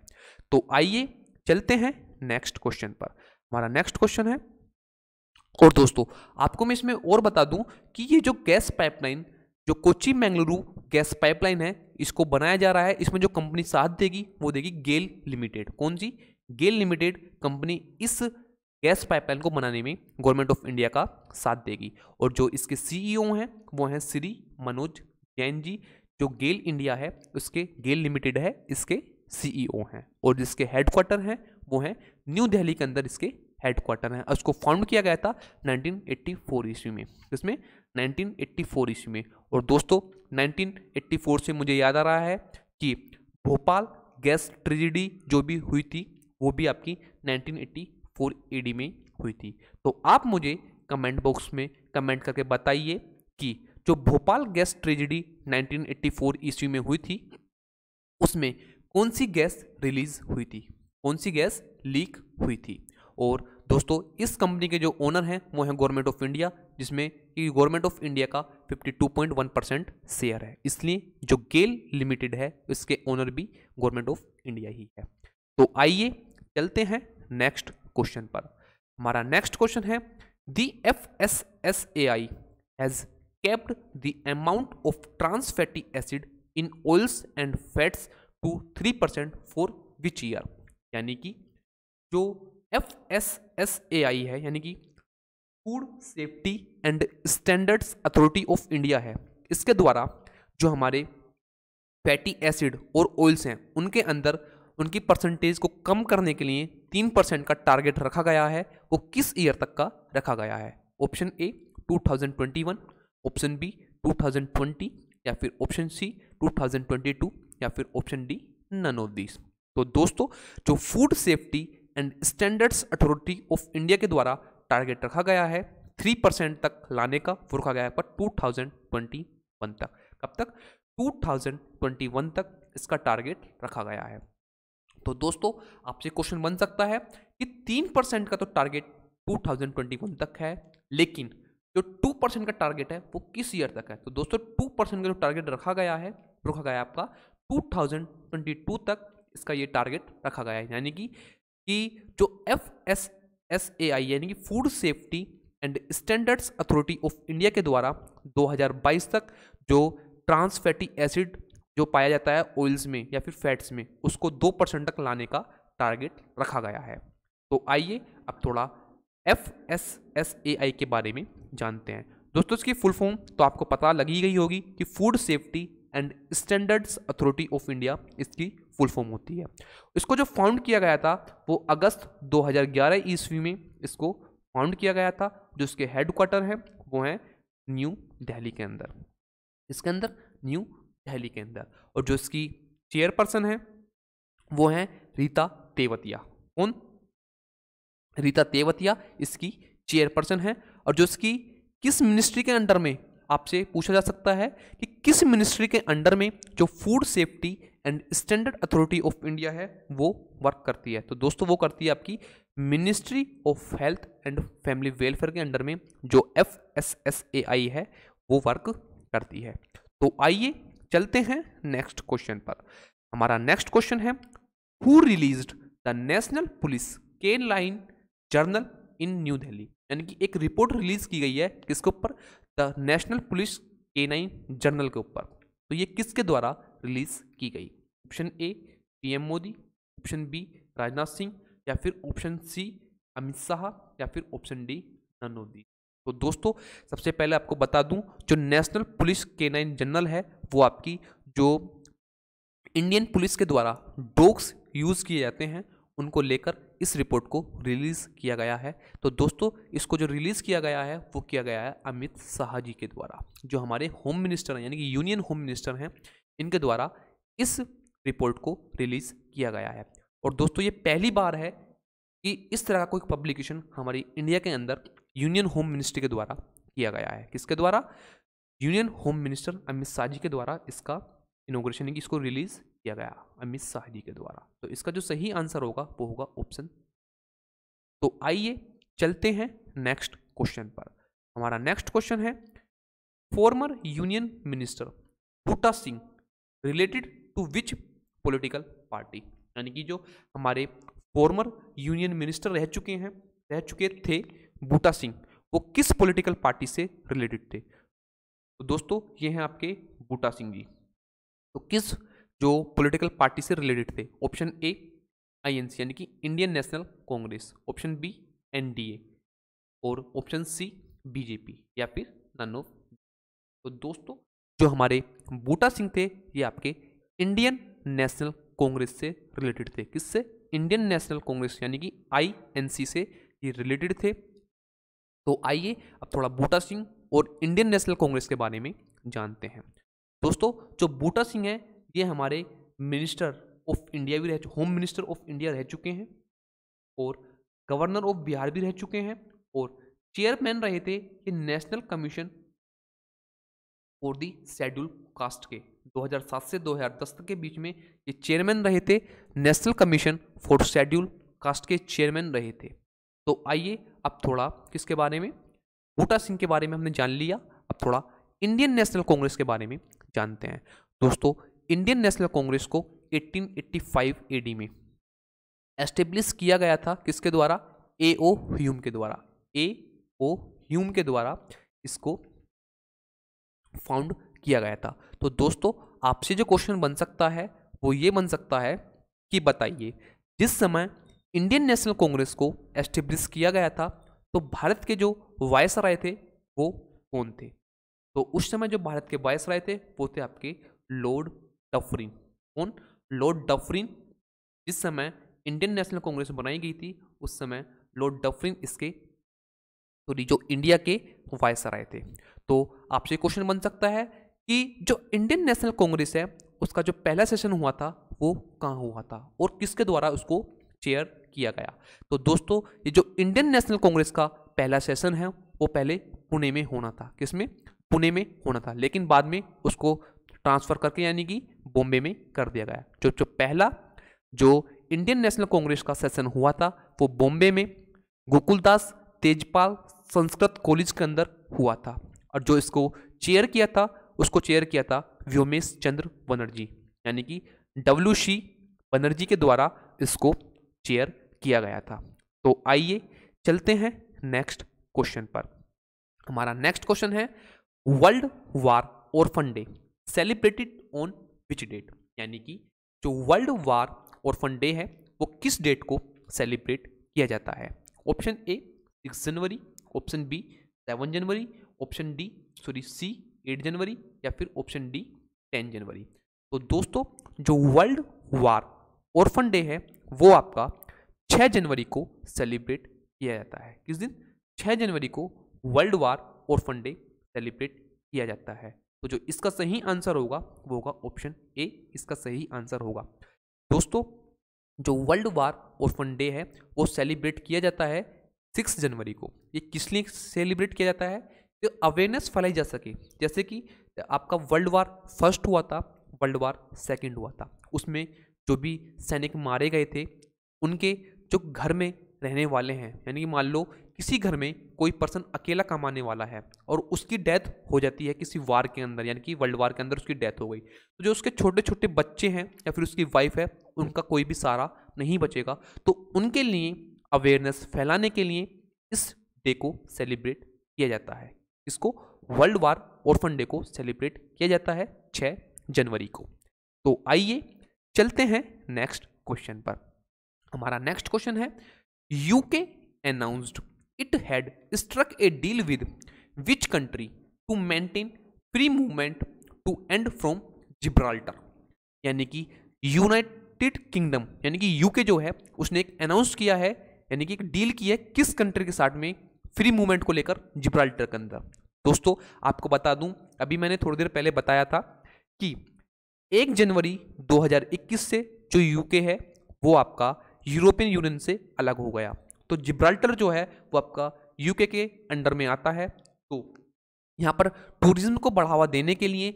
तो आइए चलते हैं नेक्स्ट क्वेश्चन पर हमारा नेक्स्ट क्वेश्चन है और दोस्तों आपको मैं इसमें और बता दूं कि ये जो गैस पाइपलाइन जो कोची मैंगलुरु गैस पाइपलाइन है इसको बनाया जा रहा है इसमें जो कंपनी साथ देगी वो देगी गेल लिमिटेड कौन सी गेल लिमिटेड कंपनी इस गैस पाइपलाइन को बनाने में गवर्नमेंट ऑफ इंडिया का साथ देगी और जो इसके सीईओ e हैं वो हैं श्री मनोज जैन जी जो गेल इंडिया है उसके गेल लिमिटेड है इसके सीईओ e हैं और जिसके हेडक्वार्टर हैं वो हैं न्यू दिल्ली के अंदर इसके हेडक्वार्टर हैं उसको फाउंड किया गया था 1984 ईस्वी में इसमें 1984 ईस्वी में और दोस्तों 1984 से मुझे याद आ रहा है कि भोपाल गैस ट्रेजिडी जो भी हुई थी वो भी आपकी 1984 एडी में हुई थी तो आप मुझे कमेंट बॉक्स में कमेंट करके बताइए कि जो भोपाल गैस ट्रेजिडी 1984 ईस्वी में हुई थी उसमें कौन सी गैस रिलीज हुई थी कौन सी गैस लीक हुई थी और दोस्तों इस कंपनी के जो ओनर हैं वो हैं गवर्नमेंट ऑफ इंडिया जिसमें कि गवर्नमेंट ऑफ इंडिया का 52.1 परसेंट शेयर है इसलिए जो गेल लिमिटेड है इसके ओनर भी गवर्नमेंट ऑफ इंडिया ही है तो आइए चलते हैं नेक्स्ट क्वेश्चन पर हमारा नेक्स्ट क्वेश्चन है the F S S A I has kept the amount of trans fatty acid in oils and fats to 3% for which year यानी कि जो F S S A I है यानी कि food safety and standards authority of India है इसके द्वारा जो हमारे फैटी एसिड और ऑयल्स हैं उनके अंदर उनकी परसेंटेज को कम करने के लिए तीन परसेंट का टारगेट रखा गया है वो किस ईयर तक का रखा गया है ऑप्शन ए 2021 ऑप्शन बी 2020 या फिर ऑप्शन सी 2022 या फिर option D none of this तो दोस्तों जो food safety and standards authority of India के द्वारा टारगेट रखा गया है थ्री परसेंट तक लाने का वो रखा गया है पर वन तक कब तक टू थाउजेंड ट्वेंटी वन तक इसका टारगेट रखा गया है तो दोस्तों आपसे क्वेश्चन बन सकता है कि तीन परसेंट का तो target two thousand twenty one तक है लेकिन जो टू परसेंट का टारगेट है वो किस ईयर तक है तो दोस्तों टू परसेंट का जो टारगेट रखा गया है रखा गया है आपका टू थाउजेंड ट्वेंटी टू तक इसका ये टारगेट रखा गया है यानी कि कि जो F S S A I यानी कि food safety and standards authority of India के द्वारा 2022 तक जो ट्रांस फैटी एसिड जो पाया जाता है ऑयल्स में या फिर फैट्स में उसको दो परसेंट तक लाने का टारगेट रखा गया है तो आइए अब थोड़ा F S S A I के बारे में जानते हैं दोस्तों इसकी फुल फॉर्म तो आपको पता लगी गई होगी कि food safety and standards authority of India इसकी फुल फॉर्म होती है इसको जो फाउंड किया गया था वो अगस्त 2011 ईस्वी में इसको फाउंड किया गया था जो इसके हेडक्वार्टर हैं वो हैं न्यू दिल्ली के अंदर इसके अंदर न्यू दिल्ली के अंदर और जो इसकी चेयरपर्सन है वो हैं रीता तेवतिया कौन रीता तेवतिया इसकी चेयरपर्सन है और जो इसकी किस मिनिस्ट्री के अंडर में आपसे पूछा जा सकता है कि किस मिनिस्ट्री के अंडर में जो food safety and standard authority of India है वो वर्क करती है तो दोस्तों वो करती है आपकी ministry of health and family welfare के अंडर में जो F S S A I है वो वर्क करती है तो आइए चलते हैं नेक्स्ट क्वेश्चन पर हमारा नेक्स्ट क्वेश्चन है who release the national police K nine journal in new Delhi यानी कि एक रिपोर्ट रिलीज की गई है किसके ऊपर the national police K nine journal के ऊपर तो ये किसके द्वारा रिलीज की गई option A PM Modi option B Rajnath Singh या फिर ऑप्शन सी अमित शाह या फिर ऑप्शन डी नरोदी तो दोस्तों सबसे पहले आपको बता दूं जो national police K nine journal है वो आपकी जो इंडियन पुलिस के द्वारा डोग्स यूज़ किए जाते हैं उनको लेकर इस रिपोर्ट को रिलीज़ किया गया है तो दोस्तों इसको जो रिलीज़ किया गया है वो किया गया है अमित शाह जी के द्वारा जो हमारे होम मिनिस्टर हैं यानी कि यूनियन होम मिनिस्टर हैं इनके द्वारा इस रिपोर्ट को रिलीज़ किया गया है और दोस्तों ये पहली बार है कि इस तरह का कोई पब्लिकेशन हमारी इंडिया के अंदर यूनियन होम मिनिस्ट्री के द्वारा किया गया है किसके द्वारा union home minister Amit Shah ji के द्वारा इसका इनोग्रेशन यानी कि इसको रिलीज़ किया गया अमित शाह जी के द्वारा तो इसका जो सही आंसर होगा वो होगा ऑप्शन तो आइए चलते हैं नेक्स्ट क्वेश्चन पर हमारा नेक्स्ट क्वेश्चन है former union minister Buta Singh related to which political party यानी कि जो हमारे फॉर्मर यूनियन मिनिस्टर रह चुके हैं रह चुके थे बूटा सिंह वो किस पॉलिटिकल पार्टी से रिलेटेड थे तो दोस्तों ये हैं आपके बूटा सिंह जी तो किस जो पॉलिटिकल पार्टी से रिलेटेड थे ऑप्शन ए आईएनसी यानी कि Indian national Congress option B NDA और ऑप्शन सी बीजेपी या फिर नन ऑफ तो दोस्तों जो हमारे बूटा सिंह थे ये आपके इंडियन नेशनल कांग्रेस से रिलेटेड थे किससे इंडियन नेशनल कांग्रेस यानी कि आईएनसी से ये रिलेटेड थे तो आइए अब थोड़ा बूटा सिंह और इंडियन नेशनल कांग्रेस के बारे में जानते हैं दोस्तों जो बूटा सिंह है ये हमारे मिनिस्टर ऑफ इंडिया भी रह चुके होम मिनिस्टर ऑफ इंडिया रह चुके हैं और गवर्नर ऑफ बिहार भी रह चुके हैं और चेयरमैन रहे थे ये national commission for the schedule caste के 2007 से 2010 के बीच में ये चेयरमैन रहे थे national commission for schedule caste के चेयरमैन रहे थे तो आइए अब थोड़ा किसके बारे में बूटा सिंह के बारे में हमने जान लिया अब थोड़ा इंडियन नेशनल कांग्रेस के बारे में जानते हैं दोस्तों इंडियन नेशनल कांग्रेस को 1885 एडी में एस्टेब्लिश किया गया था किसके द्वारा ए ओ ह्यूम के द्वारा ए ओ ह्यूम के द्वारा इसको फाउंड किया गया था तो दोस्तों आपसे जो क्वेश्चन बन सकता है वो ये बन सकता है कि बताइए जिस समय इंडियन नेशनल कांग्रेस को एस्टेब्लिश किया गया था तो भारत के जो वायसराय थे वो कौन थे तो उस समय जो भारत के वायस राय थे वो थे आपके लॉर्ड डफरिन कौन लॉर्ड डफरिन जिस समय इंडियन नेशनल कांग्रेस बनाई गई थी उस समय लॉर्ड डफरिन इसके सॉरी तो जो इंडिया के वायस राय थे तो आपसे क्वेश्चन बन सकता है कि जो इंडियन नेशनल कांग्रेस है उसका जो पहला सेशन हुआ था वो कहाँ हुआ था और किसके द्वारा उसको चेयर किया गया तो दोस्तों ये जो इंडियन नेशनल कांग्रेस का पहला सेशन है वो पहले पुणे में होना था किसमें पुणे में होना था लेकिन बाद में उसको ट्रांसफ़र करके यानी कि बॉम्बे में कर दिया गया जो जो पहला जो इंडियन नेशनल कांग्रेस का सेशन हुआ था वो बॉम्बे में गोकुलदास तेजपाल संस्कृत कॉलेज के अंदर हुआ था और जो इसको चेयर किया था उसको चेयर किया था व्योमेश चंद्र बनर्जी यानी कि डब्ल्यू सी बनर्जी के द्वारा इसको चेयर किया गया था तो आइए चलते हैं नेक्स्ट क्वेश्चन पर हमारा नेक्स्ट क्वेश्चन है world war orphan day celebrated on which date यानी कि जो वर्ल्ड वार ऑर्फन डे है वो किस डेट को सेलिब्रेट किया जाता है ऑप्शन ए सिक्स जनवरी ऑप्शन बी सेवन जनवरी option D sorry C eight जनवरी या फिर ऑप्शन डी टेन जनवरी तो दोस्तों जो वर्ल्ड वार ऑर्फन डे है वो आपका छः जनवरी को सेलिब्रेट किया जाता है किस दिन छः जनवरी को world war orphan day celebrate किया जाता है तो जो इसका सही आंसर होगा वो होगा ऑप्शन ए इसका सही आंसर होगा दोस्तों जो वर्ल्ड वार ऑर्फन डे है वो सेलिब्रेट किया जाता है सिक्स जनवरी को ये किस लिए सेलिब्रेट किया जाता है कि अवेयरनेस फैलाई जा सके जैसे कि आपका वर्ल्ड वार फर्स्ट हुआ था वर्ल्ड वार सेकेंड हुआ था उसमें जो भी सैनिक मारे गए थे उनके जो घर में रहने वाले हैं यानी कि मान लो किसी घर में कोई पर्सन अकेला कमाने वाला है और उसकी डेथ हो जाती है किसी वार के अंदर यानी कि वर्ल्ड वार के अंदर उसकी डेथ हो गई तो जो उसके छोटे छोटे बच्चे हैं या फिर उसकी वाइफ है उनका कोई भी सहारा नहीं बचेगा तो उनके लिए अवेयरनेस फैलाने के लिए इस डे को सेलिब्रेट किया जाता है इसको वर्ल्ड वार ऑर्फन डे को सेलिब्रेट किया जाता है छः जनवरी को तो आइए चलते हैं नेक्स्ट क्वेश्चन पर हमारा नेक्स्ट क्वेश्चन है UK announced it had struck a deal with which country to maintain free movement to and from Gibraltar यानी कि यूनाइटेड किंगडम यानी कि यूके जो है उसने एक अनाउंस किया है यानी कि एक डील की है किस कंट्री के साथ में फ्री मूवमेंट को लेकर जिब्राल्टर के अंदर दोस्तों आपको बता दूं अभी मैंने थोड़ी देर पहले बताया था कि एक जनवरी 2021 से जो यूके है वो आपका यूरोपियन यूनियन से अलग हो गया तो जिब्राल्टर जो है वो आपका यूके के अंडर में आता है तो यहाँ पर टूरिज्म को बढ़ावा देने के लिए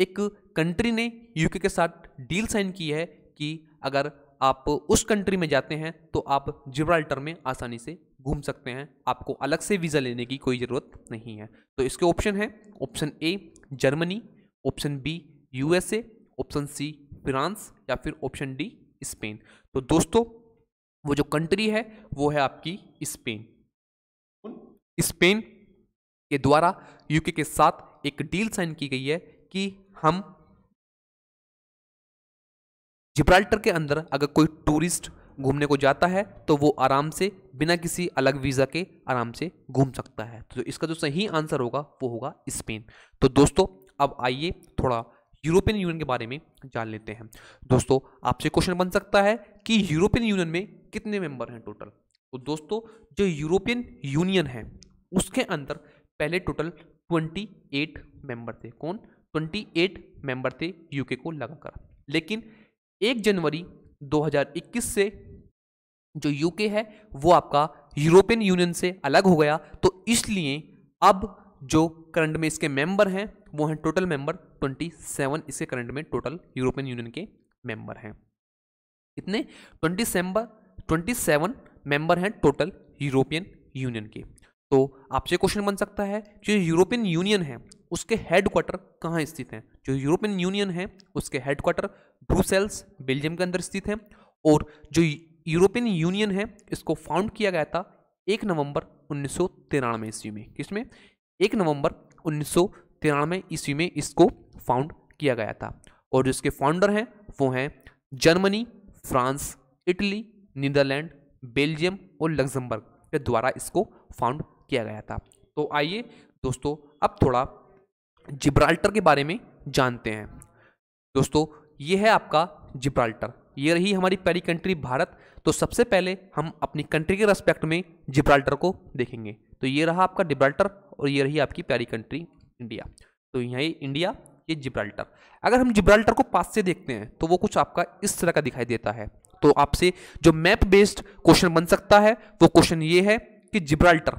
एक कंट्री ने यूके के साथ डील साइन की है कि अगर आप उस कंट्री में जाते हैं तो आप जिब्राल्टर में आसानी से घूम सकते हैं आपको अलग से वीज़ा लेने की कोई ज़रूरत नहीं है तो इसके ऑप्शन हैं option A Germany option B USA option C France या फिर ऑप्शन डी स्पेन तो दोस्तों वो जो कंट्री है वो है आपकी स्पेन स्पेन के द्वारा यूके के साथ एक डील साइन की गई है कि हम जिब्राल्टर के अंदर अगर कोई टूरिस्ट घूमने को जाता है तो वो आराम से बिना किसी अलग वीज़ा के आराम से घूम सकता है तो इसका जो सही आंसर होगा वो होगा स्पेन तो दोस्तों अब आइए थोड़ा यूरोपियन यूनियन के बारे में जान लेते हैं दोस्तों आपसे क्वेश्चन बन सकता है कि यूरोपियन यूनियन में कितने मेंबर हैं टोटल तो दोस्तों जो यूरोपियन यूनियन है उसके अंदर पहले टोटल 28 मेंबर थे कौन 28 मेंबर थे यूके को लगाकर लेकिन 1 जनवरी 2021 से जो यूके है वो आपका यूरोपियन यूनियन से अलग हो गया तो इसलिए अब जो करंट में इसके मेंबर हैं वो हैं टोटल मेंबर 27 इसके करंट में टोटल यूरोपियन यूनियन के मेंबर हैं इतने twenty seven twenty seven member हैं टोटल यूरोपियन यूनियन के तो आपसे क्वेश्चन बन सकता है जो यूरोपियन यूनियन है उसके हेडक्वार्टर कहाँ स्थित हैं जो यूरोपियन यूनियन है उसके हेडक्वार्टर ब्रूसेल्स बेल्जियम के अंदर स्थित हैं और जो यूरोपियन यूनियन है इसको फाउंड किया गया था एक नवंबर उन्नीस सौ तिरानवे ईस्वी में किसमें एक नवंबर उन्नीस ईस्वी में इसको फाउंड किया गया था और जो इसके फाउंडर हैं वो हैं Germany France Italy Netherland Belgium और लग्जमबर्ग के द्वारा इसको फाउंड किया गया था तो आइए दोस्तों अब थोड़ा जिब्राल्टर के बारे में जानते हैं दोस्तों ये है आपका जिब्राल्टर ये रही हमारी पहली कंट्री भारत तो सबसे पहले हम अपनी कंट्री के रेस्पेक्ट में जिब्राल्टर को देखेंगे तो ये रहा आपका जिब्राल्टर और ये रही आपकी प्यारी कंट्री इंडिया तो यही इंडिया ये जिब्राल्टर अगर हम जिब्राल्टर को पास से देखते हैं तो वो कुछ आपका इस तरह का दिखाई देता है तो आपसे जो मैप बेस्ड क्वेश्चन बन सकता है वो क्वेश्चन ये है कि जिब्राल्टर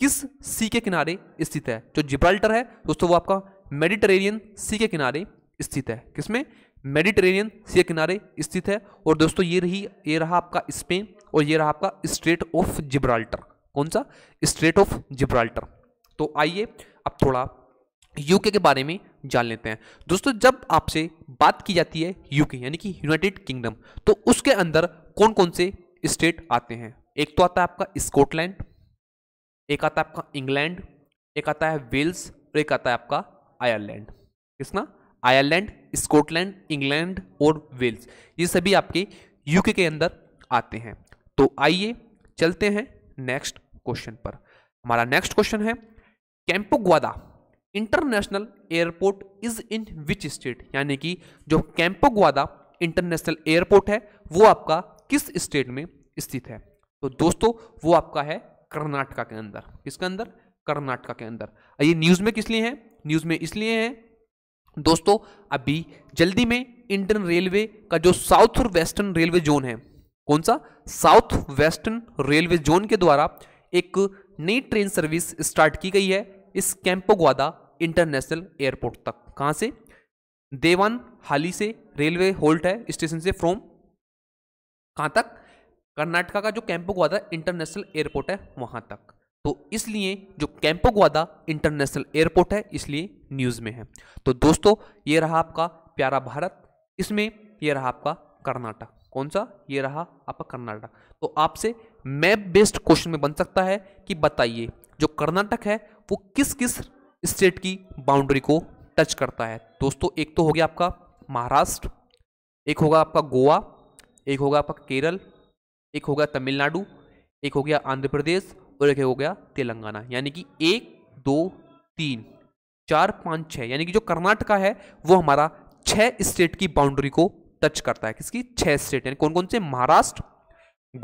किस सी के किनारे स्थित है जो जिब्राल्टर है दोस्तों वो आपका मेडिटेरेनियन सी के किनारे स्थित है किसमें मेडिटेरेनियन सी के किनारे स्थित है और दोस्तों ये रही ये रहा आपका स्पेन और ये रहा आपका स्ट्रेट ऑफ जिब्राल्टर कौन सा स्ट्रेट ऑफ जिब्राल्टर तो आइए अब थोड़ा यूके के बारे में जान लेते हैं दोस्तों जब आपसे बात की जाती है यूके यानी कि यूनाइटेड किंगडम तो उसके अंदर कौन कौन से स्टेट आते हैं एक तो आता है आपका स्कॉटलैंड एक आता है आपका इंग्लैंड एक आता है वेल्स और एक आता है आपका आयरलैंड किसना आयरलैंड स्कॉटलैंड इंग्लैंड और वेल्स ये सभी आपके यूके के अंदर आते हैं तो आइए चलते हैं नेक्स्ट क्वेश्चन पर हमारा नेक्स्ट क्वेश्चन है Kempegowda international airport is in which state यानी कि जो कैंपोग्वादा इंटरनेशनल एयरपोर्ट है वो आपका किस स्टेट में स्थित है तो दोस्तों वो आपका है कर्नाटका के अंदर किसके अंदर कर्नाटका के अंदर ये न्यूज़ में किस लिए है न्यूज़ में इसलिए है दोस्तों अभी जल्दी में इंडियन रेलवे का जो साउथ और वेस्टर्न रेलवे जोन है कौन सा साउथ वेस्टर्न रेलवे जोन के द्वारा एक नई ट्रेन सर्विस स्टार्ट की गई है इस कैंपोग्वादा इंटरनेशनल एयरपोर्ट तक कहाँ से देवान हाली से रेलवे होल्ट है स्टेशन से फ्रॉम कहाँ तक कर्नाटका का जो कैंपोग्वादा इंटरनेशनल एयरपोर्ट है वहाँ तक तो इसलिए जो कैंपोग्वादा इंटरनेशनल एयरपोर्ट है इसलिए न्यूज़ में है तो दोस्तों ये रहा आपका प्यारा भारत इसमें ये रहा आपका कर्नाटक कौन सा ये रहा आपका कर्नाटक तो आपसे मैप बेस्ड क्वेश्चन में बन सकता है कि बताइए जो कर्नाटक है वो किस किस स्टेट की बाउंड्री को टच करता है दोस्तों एक तो हो गया आपका महाराष्ट्र एक होगा आपका गोवा एक होगा आपका केरल एक होगा तमिलनाडु एक हो गया आंध्र प्रदेश और एक हो गया तेलंगाना यानी कि एक दो तीन चार पाँच छः यानी कि जो कर्नाटका है वो हमारा छः स्टेट की बाउंड्री को टच करता है किसकी छः स्टेट यानी कौन कौन से महाराष्ट्र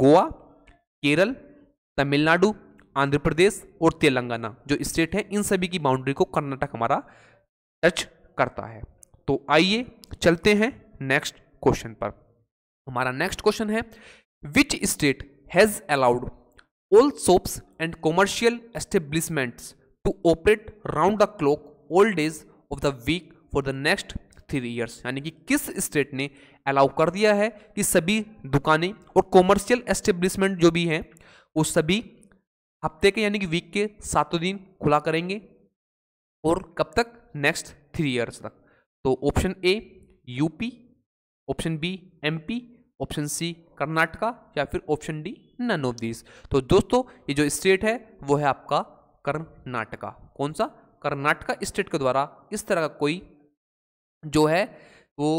गोवा केरल तमिलनाडु आंध्र प्रदेश और तेलंगाना जो स्टेट है इन सभी की बाउंड्री को कर्नाटक हमारा टच करता है तो आइए चलते हैं नेक्स्ट क्वेश्चन पर हमारा नेक्स्ट क्वेश्चन है which state has allowed all shops and commercial establishments to operate round the clock all days of the week for the next three years यानी कि किस स्टेट ने अलाउ कर दिया है कि सभी दुकानें और कॉमर्शियल एस्टेब्लिशमेंट जो भी हैं वो सभी हफ्ते के यानी कि वीक के सातों दिन खुला करेंगे और कब तक नेक्स्ट थ्री ईयर्स तक तो option A UP option B MP option C Karnataka या फिर option D none of these तो दोस्तों ये जो स्टेट है वो है आपका कर्नाटका कौन सा कर्नाटका स्टेट के द्वारा इस तरह का कोई जो है वो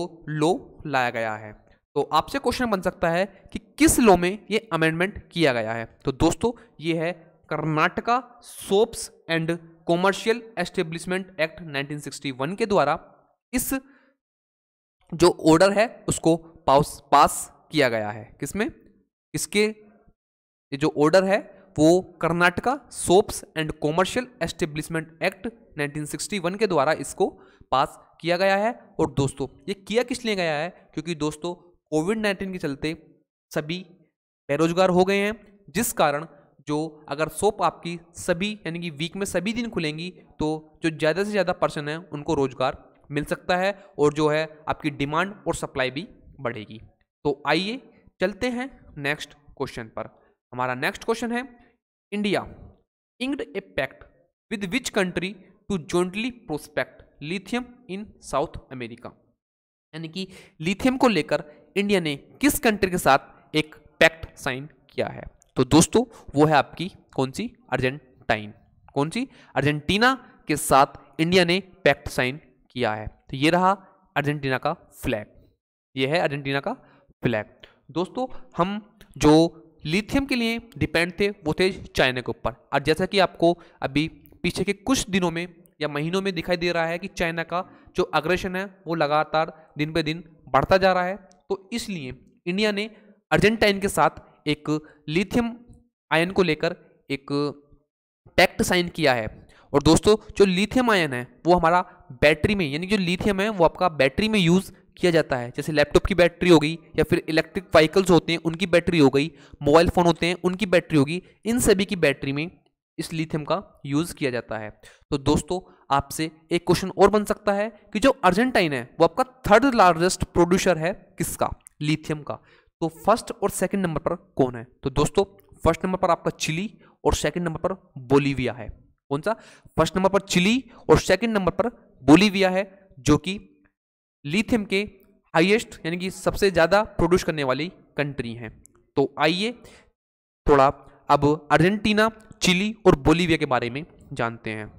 लॉ लाया गया है तो आपसे क्वेश्चन बन सकता है कि किस लॉ में ये अमेंडमेंट किया गया है तो दोस्तों ये है Karnataka shops and commercial establishment act 1961 के द्वारा इस जो ऑर्डर है उसको पास पास किया गया है किसमें इसके जो ऑर्डर है वो Karnataka shops and commercial establishment act 1961 के द्वारा इसको पास किया गया है और दोस्तों ये किया किस लिए गया है क्योंकि दोस्तों कोविड नाइन्टीन के चलते सभी बेरोजगार हो गए हैं जिस कारण जो अगर सोप आपकी सभी यानी कि वीक में सभी दिन खुलेंगी तो जो ज़्यादा से ज़्यादा पर्सन है उनको रोज़गार मिल सकता है और जो है आपकी डिमांड और सप्लाई भी बढ़ेगी तो आइए चलते हैं नेक्स्ट क्वेश्चन पर हमारा नेक्स्ट क्वेश्चन है India inked a pact with which country to jointly prospect lithium in South America यानी कि लिथियम को लेकर इंडिया ने किस कंट्री के साथ एक पैक्ट साइन किया है तो दोस्तों वो है आपकी कौन सी अर्जेंटाइन कौन सी अर्जेंटीना के साथ इंडिया ने पैक्ट साइन किया है तो ये रहा अर्जेंटीना का फ्लैग ये है अर्जेंटीना का फ्लैग दोस्तों हम जो लिथियम के लिए डिपेंड थे वो थे चाइना के ऊपर और जैसा कि आपको अभी पीछे के कुछ दिनों में या महीनों में दिखाई दे रहा है कि चाइना का जो अग्रेशन है वो लगातार दिन ब दिन बढ़ता जा रहा है तो इसलिए इंडिया ने अर्जेंटाइन के साथ एक लिथियम आयन को लेकर एक पैक्ट साइन किया है और दोस्तों जो लिथियम आयन है वो हमारा बैटरी में यानी जो लिथियम है वो आपका बैटरी में यूज़ किया जाता है जैसे लैपटॉप की बैटरी हो गई या फिर इलेक्ट्रिक व्हीकल्स होते हैं उनकी बैटरी हो गई मोबाइल फ़ोन होते हैं उनकी बैटरी होगी इन सभी की बैटरी में इस लिथियम का यूज़ किया जाता है तो दोस्तों आपसे एक क्वेश्चन और बन सकता है कि जो अर्जेंटाइन है वो आपका थर्ड लार्जेस्ट प्रोड्यूसर है किसका लिथियम का तो फर्स्ट और सेकंड नंबर पर कौन है तो दोस्तों फर्स्ट नंबर पर आपका चिली और सेकंड नंबर पर बोलीविया है कौन सा फर्स्ट नंबर पर चिली और सेकंड नंबर पर बोलीविया है जो कि लिथियम के हाईएस्ट यानी कि सबसे ज़्यादा प्रोड्यूस करने वाली कंट्री हैं तो आइए थोड़ा अब अर्जेंटीना चिली और बोलीविया के बारे में जानते हैं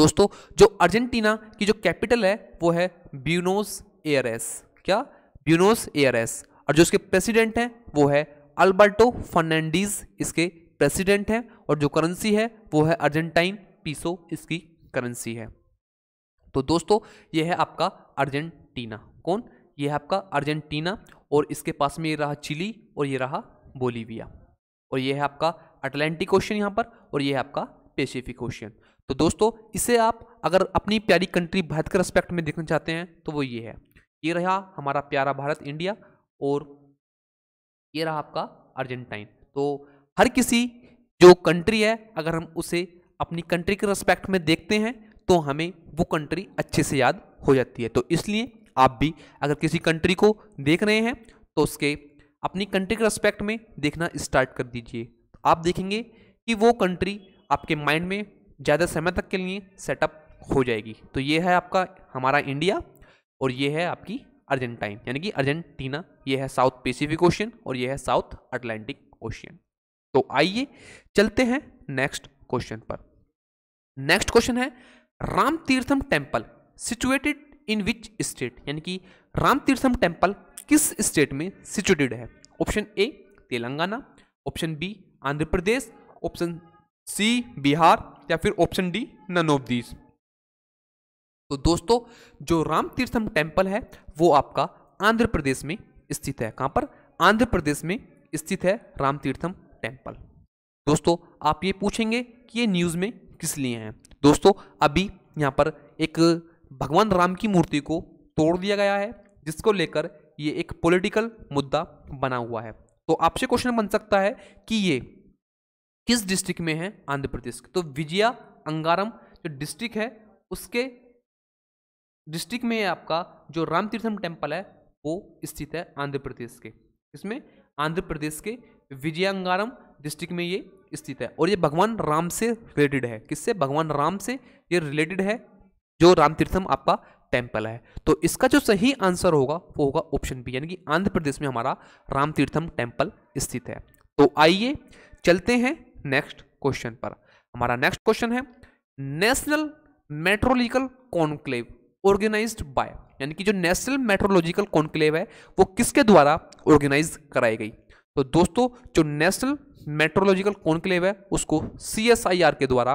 दोस्तों जो अर्जेंटीना की जो कैपिटल है वो है ब्यूनोस एयरस क्या ब्यूनोस एयरस और जो इसके प्रेसिडेंट हैं वो है अल्बर्टो फर्नांडीज इसके प्रेसिडेंट हैं और जो करेंसी है वो है अर्जेंटाइन पीसो इसकी करेंसी है तो दोस्तों ये है आपका अर्जेंटीना कौन ये है आपका अर्जेंटीना और इसके पास में ये रहा चिली और ये रहा बोलीविया और ये है आपका अटलांटिक ओशन यहाँ पर और ये है आपका पेसिफिक ओशन तो दोस्तों इसे आप अगर अपनी प्यारी कंट्री भारत के रेस्पेक्ट में देखना चाहते हैं तो वो ये है ये रहा हमारा प्यारा भारत इंडिया और ये रहा आपका अर्जेंटाइन तो हर किसी जो कंट्री है अगर हम उसे अपनी कंट्री के रिस्पेक्ट में देखते हैं तो हमें वो कंट्री अच्छे से याद हो जाती है तो इसलिए आप भी अगर किसी कंट्री को देख रहे हैं तो उसके अपनी कंट्री के रिस्पेक्ट में देखना स्टार्ट कर दीजिए आप देखेंगे कि वो कंट्री आपके माइंड में ज़्यादा समय तक के लिए सेटअप हो जाएगी तो ये है आपका हमारा इंडिया और ये है आपकी अर्जेंटाइन यानी कि अर्जेंटीना ये है साउथ पेसिफिक ओशियन और ये है साउथ अटलांटिक ओशियन तो आइए चलते हैं नेक्स्ट क्वेश्चन पर नेक्स्ट क्वेश्चन है Ramatheertham temple situated in which state यानी कि राम तीर्थम टेम्पल किस स्टेट में सिचुएटेड है option A Telangana option B Andhra Pradesh option C Bihar या फिर option D none of these तो दोस्तों जो राम तीर्थम टेम्पल है वो आपका आंध्र प्रदेश में स्थित है कहाँ पर आंध्र प्रदेश में स्थित है राम तीर्थम टेम्पल दोस्तों आप ये पूछेंगे कि ये न्यूज़ में किस लिए हैं दोस्तों अभी यहाँ पर एक भगवान राम की मूर्ति को तोड़ दिया गया है जिसको लेकर ये एक पॉलिटिकल मुद्दा बना हुआ है तो आपसे क्वेश्चन बन सकता है कि ये किस डिस्ट्रिक्ट में है आंध्र प्रदेश तो विजया अंगारम जो डिस्ट्रिक्ट है उसके डिस्ट्रिक्ट में आपका जो राम तीर्थम टेम्पल है वो स्थित है आंध्र प्रदेश के इसमें आंध्र प्रदेश के विजयंगारम डिस्ट्रिक्ट में ये स्थित है और ये भगवान राम से रिलेटेड है किससे भगवान राम से ये रिलेटेड है जो राम तीर्थम आपका टेम्पल है तो इसका जो सही आंसर होगा वो होगा ऑप्शन बी यानी कि आंध्र प्रदेश में हमारा राम तीर्थम टेम्पल स्थित है तो आइए चलते हैं नेक्स्ट क्वेश्चन पर हमारा नेक्स्ट क्वेश्चन है national metrological conclave organize by यानी कि जो नेशनल मेट्रोलॉजिकल कॉन्क्लेव है वो किसके द्वारा ऑर्गेनाइज कराई गई तो दोस्तों जो नेशनल मेट्रोलॉजिकल कॉन्क्लेव है उसको सी के द्वारा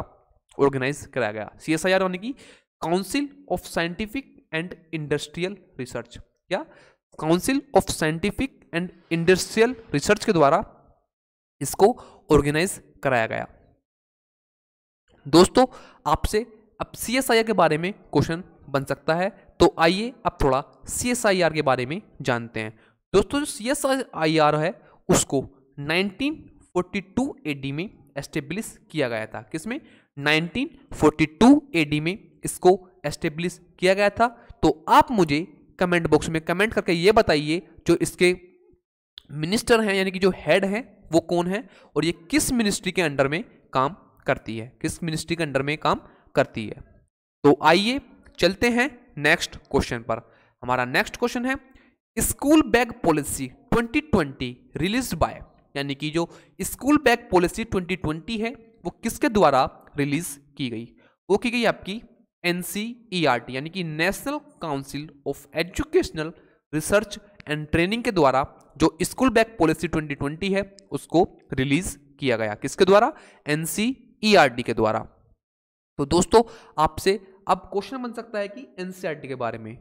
ऑर्गेनाइज कराया गया सी एस यानी कि council of scientific and industrial research या council of scientific and industrial research के द्वारा इसको ऑर्गेनाइज कराया गया दोस्तों आपसे अब सी के बारे में क्वेश्चन बन सकता है तो आइए अब थोड़ा सी के बारे में जानते हैं दोस्तों जो सी है उसको 1942 एडी में एस्टेब्लिश किया गया था किसमें 1942 एडी में इसको एस्टेब्लिश किया गया था तो आप मुझे कमेंट बॉक्स में कमेंट करके ये बताइए जो इसके मिनिस्टर हैं यानी कि जो हेड हैं वो कौन है और ये किस मिनिस्ट्री के अंडर में काम करती है किस मिनिस्ट्री के अंडर में काम करती है तो आइए चलते हैं नेक्स्ट क्वेश्चन पर हमारा नेक्स्ट क्वेश्चन है school bag policy 2020 release by यानी कि जो स्कूल बैग पॉलिसी 2020 है वो किसके द्वारा रिलीज की गई वो की गई आपकी एन e यानी कि national council of educational research and training के द्वारा जो स्कूल बैग पॉलिसी 2020 है उसको रिलीज किया गया किसके द्वारा एन e के द्वारा तो दोस्तों आपसे अब क्वेश्चन बन सकता है कि एनसीईआरटी e के बारे में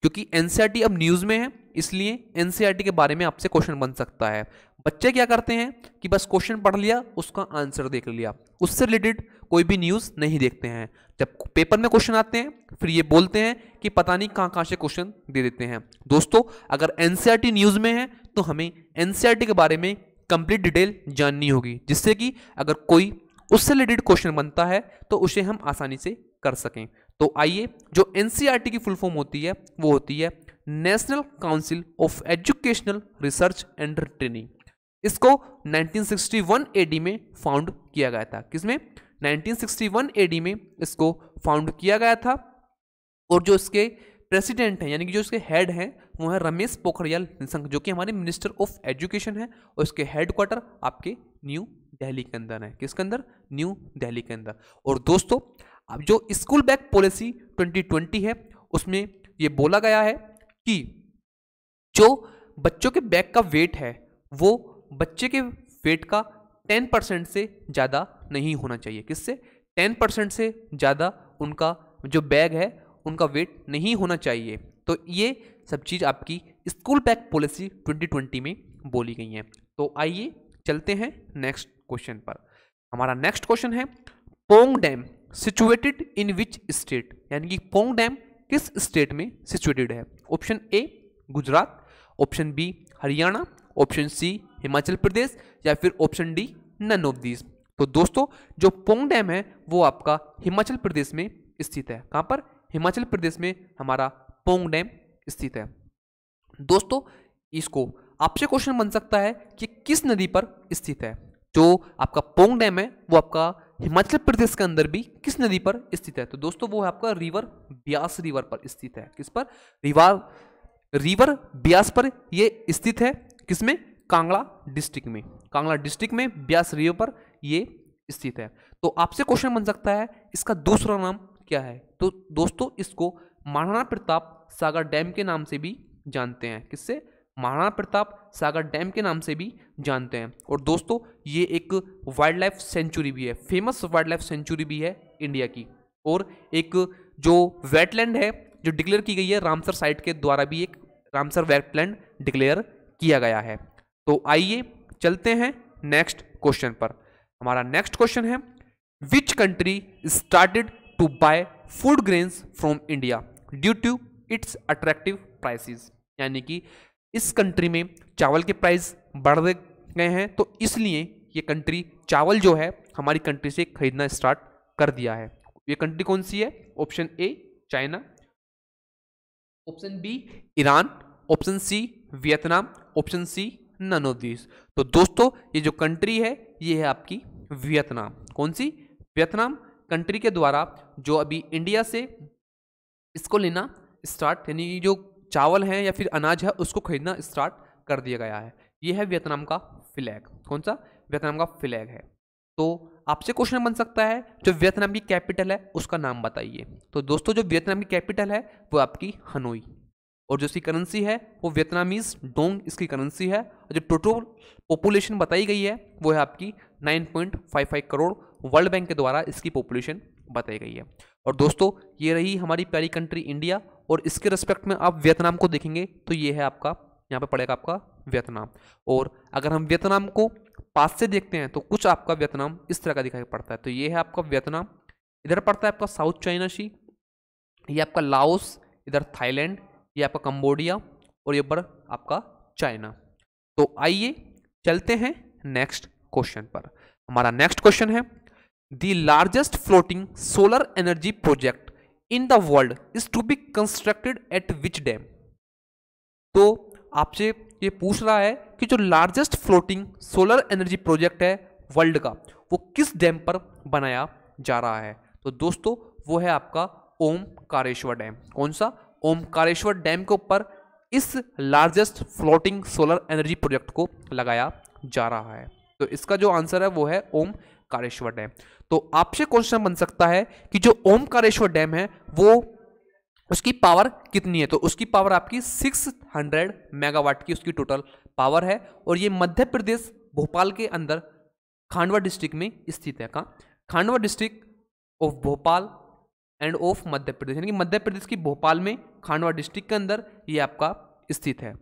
क्योंकि एनसीईआरटी e अब न्यूज़ में है इसलिए एनसीईआरटी e के बारे में आपसे क्वेश्चन बन सकता है बच्चे क्या करते हैं कि बस क्वेश्चन पढ़ लिया उसका आंसर देख लिया उससे रिलेटेड कोई भी न्यूज़ नहीं देखते हैं जब पेपर में क्वेश्चन आते हैं फिर ये बोलते हैं कि पता नहीं कहाँ कहाँ से क्वेश्चन दे देते हैं दोस्तों अगर एनसीईआरटी न्यूज़ में है तो हमें एनसीईआरटी के बारे में कंप्लीट डिटेल जाननी होगी जिससे कि अगर कोई उससे रिलेटेड क्वेश्चन बनता है तो उसे हम आसानी से कर सकें तो आइए जो एन e की फुल फॉर्म होती है वो होती है national council of educational research and training इसको 1961 एडी में फाउंड किया गया था किसमें 1961 एडी में इसको फाउंड किया गया था और जो इसके प्रेसिडेंट हैं यानी कि जो उसके हेड हैं वो है रमेश पोखरियाल निशंक जो कि हमारे मिनिस्टर ऑफ एजुकेशन है और उसके हेड क्वार्टर आपके न्यू दिल्ली के अंदर है किसके अंदर न्यू दिल्ली के अंदर और दोस्तों अब जो स्कूल बैग पॉलिसी 2020 है उसमें ये बोला गया है कि जो बच्चों के बैग का वेट है वो बच्चे के वेट का 10 परसेंट से ज़्यादा नहीं होना चाहिए किससे 10 परसेंट से ज़्यादा उनका जो बैग है उनका वेट नहीं होना चाहिए तो ये सब चीज़ आपकी स्कूल बैग पॉलिसी 2020 में बोली गई हैं तो आइए चलते हैं नेक्स्ट क्वेश्चन पर हमारा नेक्स्ट क्वेश्चन है Pong dam situated in which state यानी कि पोंग डैम किस स्टेट में सिचुएटेड है option A Gujarat option B Haryana option C Himachal Pradesh या फिर option D none of these तो दोस्तों जो पोंग डैम है वो आपका हिमाचल प्रदेश में स्थित है कहाँ पर हिमाचल प्रदेश में हमारा पोंग डैम स्थित है दोस्तों इसको आपसे क्वेश्चन बन सकता है कि किस नदी पर स्थित है जो आपका पोंग डैम है वो आपका हिमाचल प्रदेश के अंदर भी किस नदी पर स्थित है तो दोस्तों वो है आपका रिवर ब्यास रिवर पर स्थित है किस पर रिवर रिवर ब्यास पर ये स्थित है किसमें कांगड़ा डिस्ट्रिक्ट में कांगड़ा डिस्ट्रिक्ट में ब्यास रिवर पर ये स्थित है तो आपसे क्वेश्चन बन सकता है इसका दूसरा नाम क्या है तो दोस्तों इसको महाराणा प्रताप सागर डैम के नाम से भी जानते हैं किससे महाराणा प्रताप सागर डैम के नाम से भी जानते हैं और दोस्तों ये एक वाइल्ड लाइफ सेंचुरी भी है फेमस वाइल्ड लाइफ सेंचुरी भी है इंडिया की और एक जो वेटलैंड है जो डिक्लेयर की गई है रामसर साइट के द्वारा भी एक रामसर वेटलैंड डिक्लेयर किया गया है तो आइए चलते हैं नेक्स्ट क्वेश्चन पर हमारा नेक्स्ट क्वेश्चन है which country started to buy food grains from India due to its attractive prices यानी कि इस कंट्री में चावल के प्राइस बढ़ गए हैं तो इसलिए ये कंट्री चावल जो है हमारी कंट्री से खरीदना स्टार्ट कर दिया है ये कंट्री कौन सी है option A China option B Iran option C Vietnam option C none of these तो दोस्तों ये जो कंट्री है ये है आपकी वियतनाम कौन सी वियतनाम कंट्री के द्वारा जो अभी इंडिया से इसको लेना स्टार्ट यानी जो चावल है या फिर अनाज है उसको खरीदना स्टार्ट कर दिया गया है ये है वियतनाम का फ्लैग कौन सा वियतनाम का फ्लैग है तो आपसे क्वेश्चन बन सकता है जो वियतनाम की कैपिटल है उसका नाम बताइए तो दोस्तों जो वियतनाम की कैपिटल है वो आपकी हनोई और जो इसकी करेंसी है वो वियतनामीज डोंग इसकी करेंसी है और जो टोटल पॉपुलेशन बताई गई है वो है आपकी 9.55 करोड़ वर्ल्ड बैंक के द्वारा इसकी पॉपुलेशन बताई गई है और दोस्तों ये रही हमारी प्यारी कंट्री इंडिया और इसके रिस्पेक्ट में आप वियतनाम को देखेंगे तो ये है आपका यहाँ पे पड़ेगा आपका वियतनाम और अगर हम वियतनाम को पास से देखते हैं तो कुछ आपका वियतनाम इस तरह का दिखाई पड़ता है तो ये है आपका वियतनाम इधर पड़ता है आपका साउथ चाइना सी ये आपका लाओस इधर थाईलैंड ये आपका कम्बोडिया और ये पर आपका चाइना तो आइए चलते हैं नेक्स्ट क्वेश्चन पर हमारा नेक्स्ट क्वेश्चन है the largest floating solar energy project in the world is to be constructed at which dam तो आपसे ये पूछ रहा है कि जो largest floating solar energy project है वर्ल्ड का वो किस डैम पर बनाया जा रहा है तो दोस्तों वो है आपका ओमकारेश्वर डैम कौन सा ओमकारेश्वर डैम के ऊपर इस largest floating solar energy project को लगाया जा रहा है तो इसका जो आंसर है वो है ओम कारेश्वर डैम तो आपसे क्वेश्चन बन सकता है कि जो ओमकारेश्वर डैम है वो उसकी पावर कितनी है तो उसकी पावर आपकी 600 मेगावाट की उसकी टोटल पावर है और ये मध्य प्रदेश भोपाल के अंदर खांडवा डिस्ट्रिक्ट में स्थित है कहाँ Khandwa district of Bhopal and of Madhya Pradesh यानी कि मध्य प्रदेश की भोपाल में खांडवा डिस्ट्रिक्ट के अंदर ये आपका स्थित है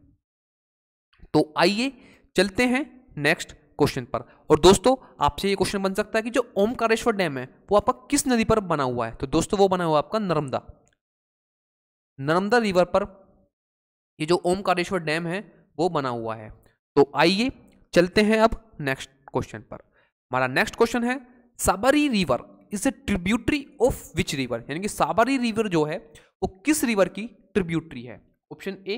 तो आइए चलते हैं नेक्स्ट क्वेश्चन पर और दोस्तों आपसे ये क्वेश्चन बन सकता है कि जो ओमकारेश्वर डैम है वो आपका किस नदी पर बना हुआ है तो दोस्तों वो बना हुआ आपका नर्मदा नर्मदा रिवर पर ये जो ओमकारेश्वर डैम है वो बना हुआ है तो आइए चलते हैं अब नेक्स्ट क्वेश्चन पर हमारा नेक्स्ट क्वेश्चन है Sabari river is a tributary of which river यानी कि साबरी रिवर जो है वो किस रिवर की ट्रिब्यूटरी है option A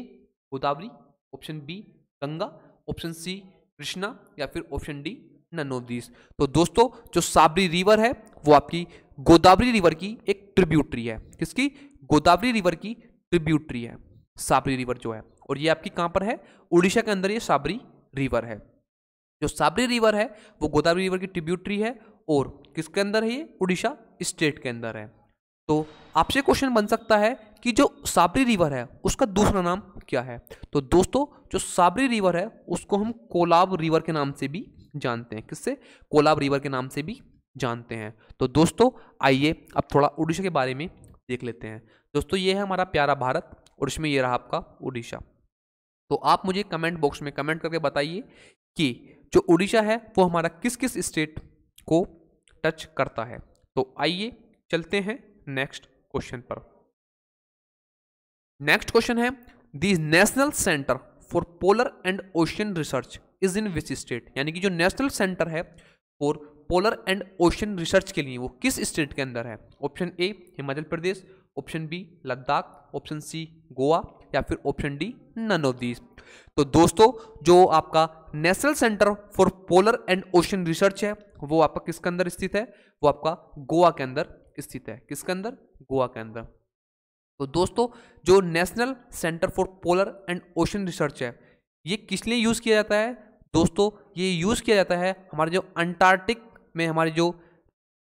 Godavari option B Ganga option C Krishna या फिर option D none of these तो दोस्तों जो साबरी रिवर है वो आपकी गोदावरी रिवर की एक ट्रिब्यूटरी है किसकी गोदावरी रिवर की ट्रिब्यूटरी है साबरी रिवर जो है और ये आपकी कहाँ पर है उड़ीसा के अंदर ये साबरी रिवर है जो साबरी रिवर है वो गोदावरी रिवर की ट्रिब्यूटरी है और किसके अंदर है ये उड़ीसा स्टेट के अंदर है तो आपसे क्वेश्चन बन सकता है कि जो साबरी रिवर है उसका दूसरा नाम क्या है तो दोस्तों जो साबरी रिवर है उसको हम कोलाब रिवर के नाम से भी जानते हैं किससे कोलाब रिवर के नाम से भी जानते हैं तो दोस्तों आइए अब थोड़ा उड़ीसा के बारे में देख लेते हैं दोस्तों ये है हमारा प्यारा भारत और इसमें ये रहा आपका उड़ीसा तो आप मुझे कमेंट बॉक्स में कमेंट करके बताइए कि जो उड़ीसा है वो हमारा किस किस स्टेट को टच करता है तो आइए चलते हैं नेक्स्ट क्वेश्चन पर नेक्स्ट क्वेश्चन है the national centre for polar and ocean research is in which state यानी कि जो नेशनल सेंटर है for polar and ocean research के लिए वो किस स्टेट के अंदर है option A Himachal Pradesh option B Ladakh option C Goa या फिर option D none of these तो दोस्तों जो आपका national centre for polar and ocean research है वो आपका किसके अंदर स्थित है वो आपका गोवा के अंदर स्थित है किसके अंदर गोवा के अंदर तो दोस्तों जो national centre for polar and ocean research है ये किस लिए यूज़ किया जाता है दोस्तों ये यूज़ किया जाता है हमारे जो अंटार्कटिक में हमारे जो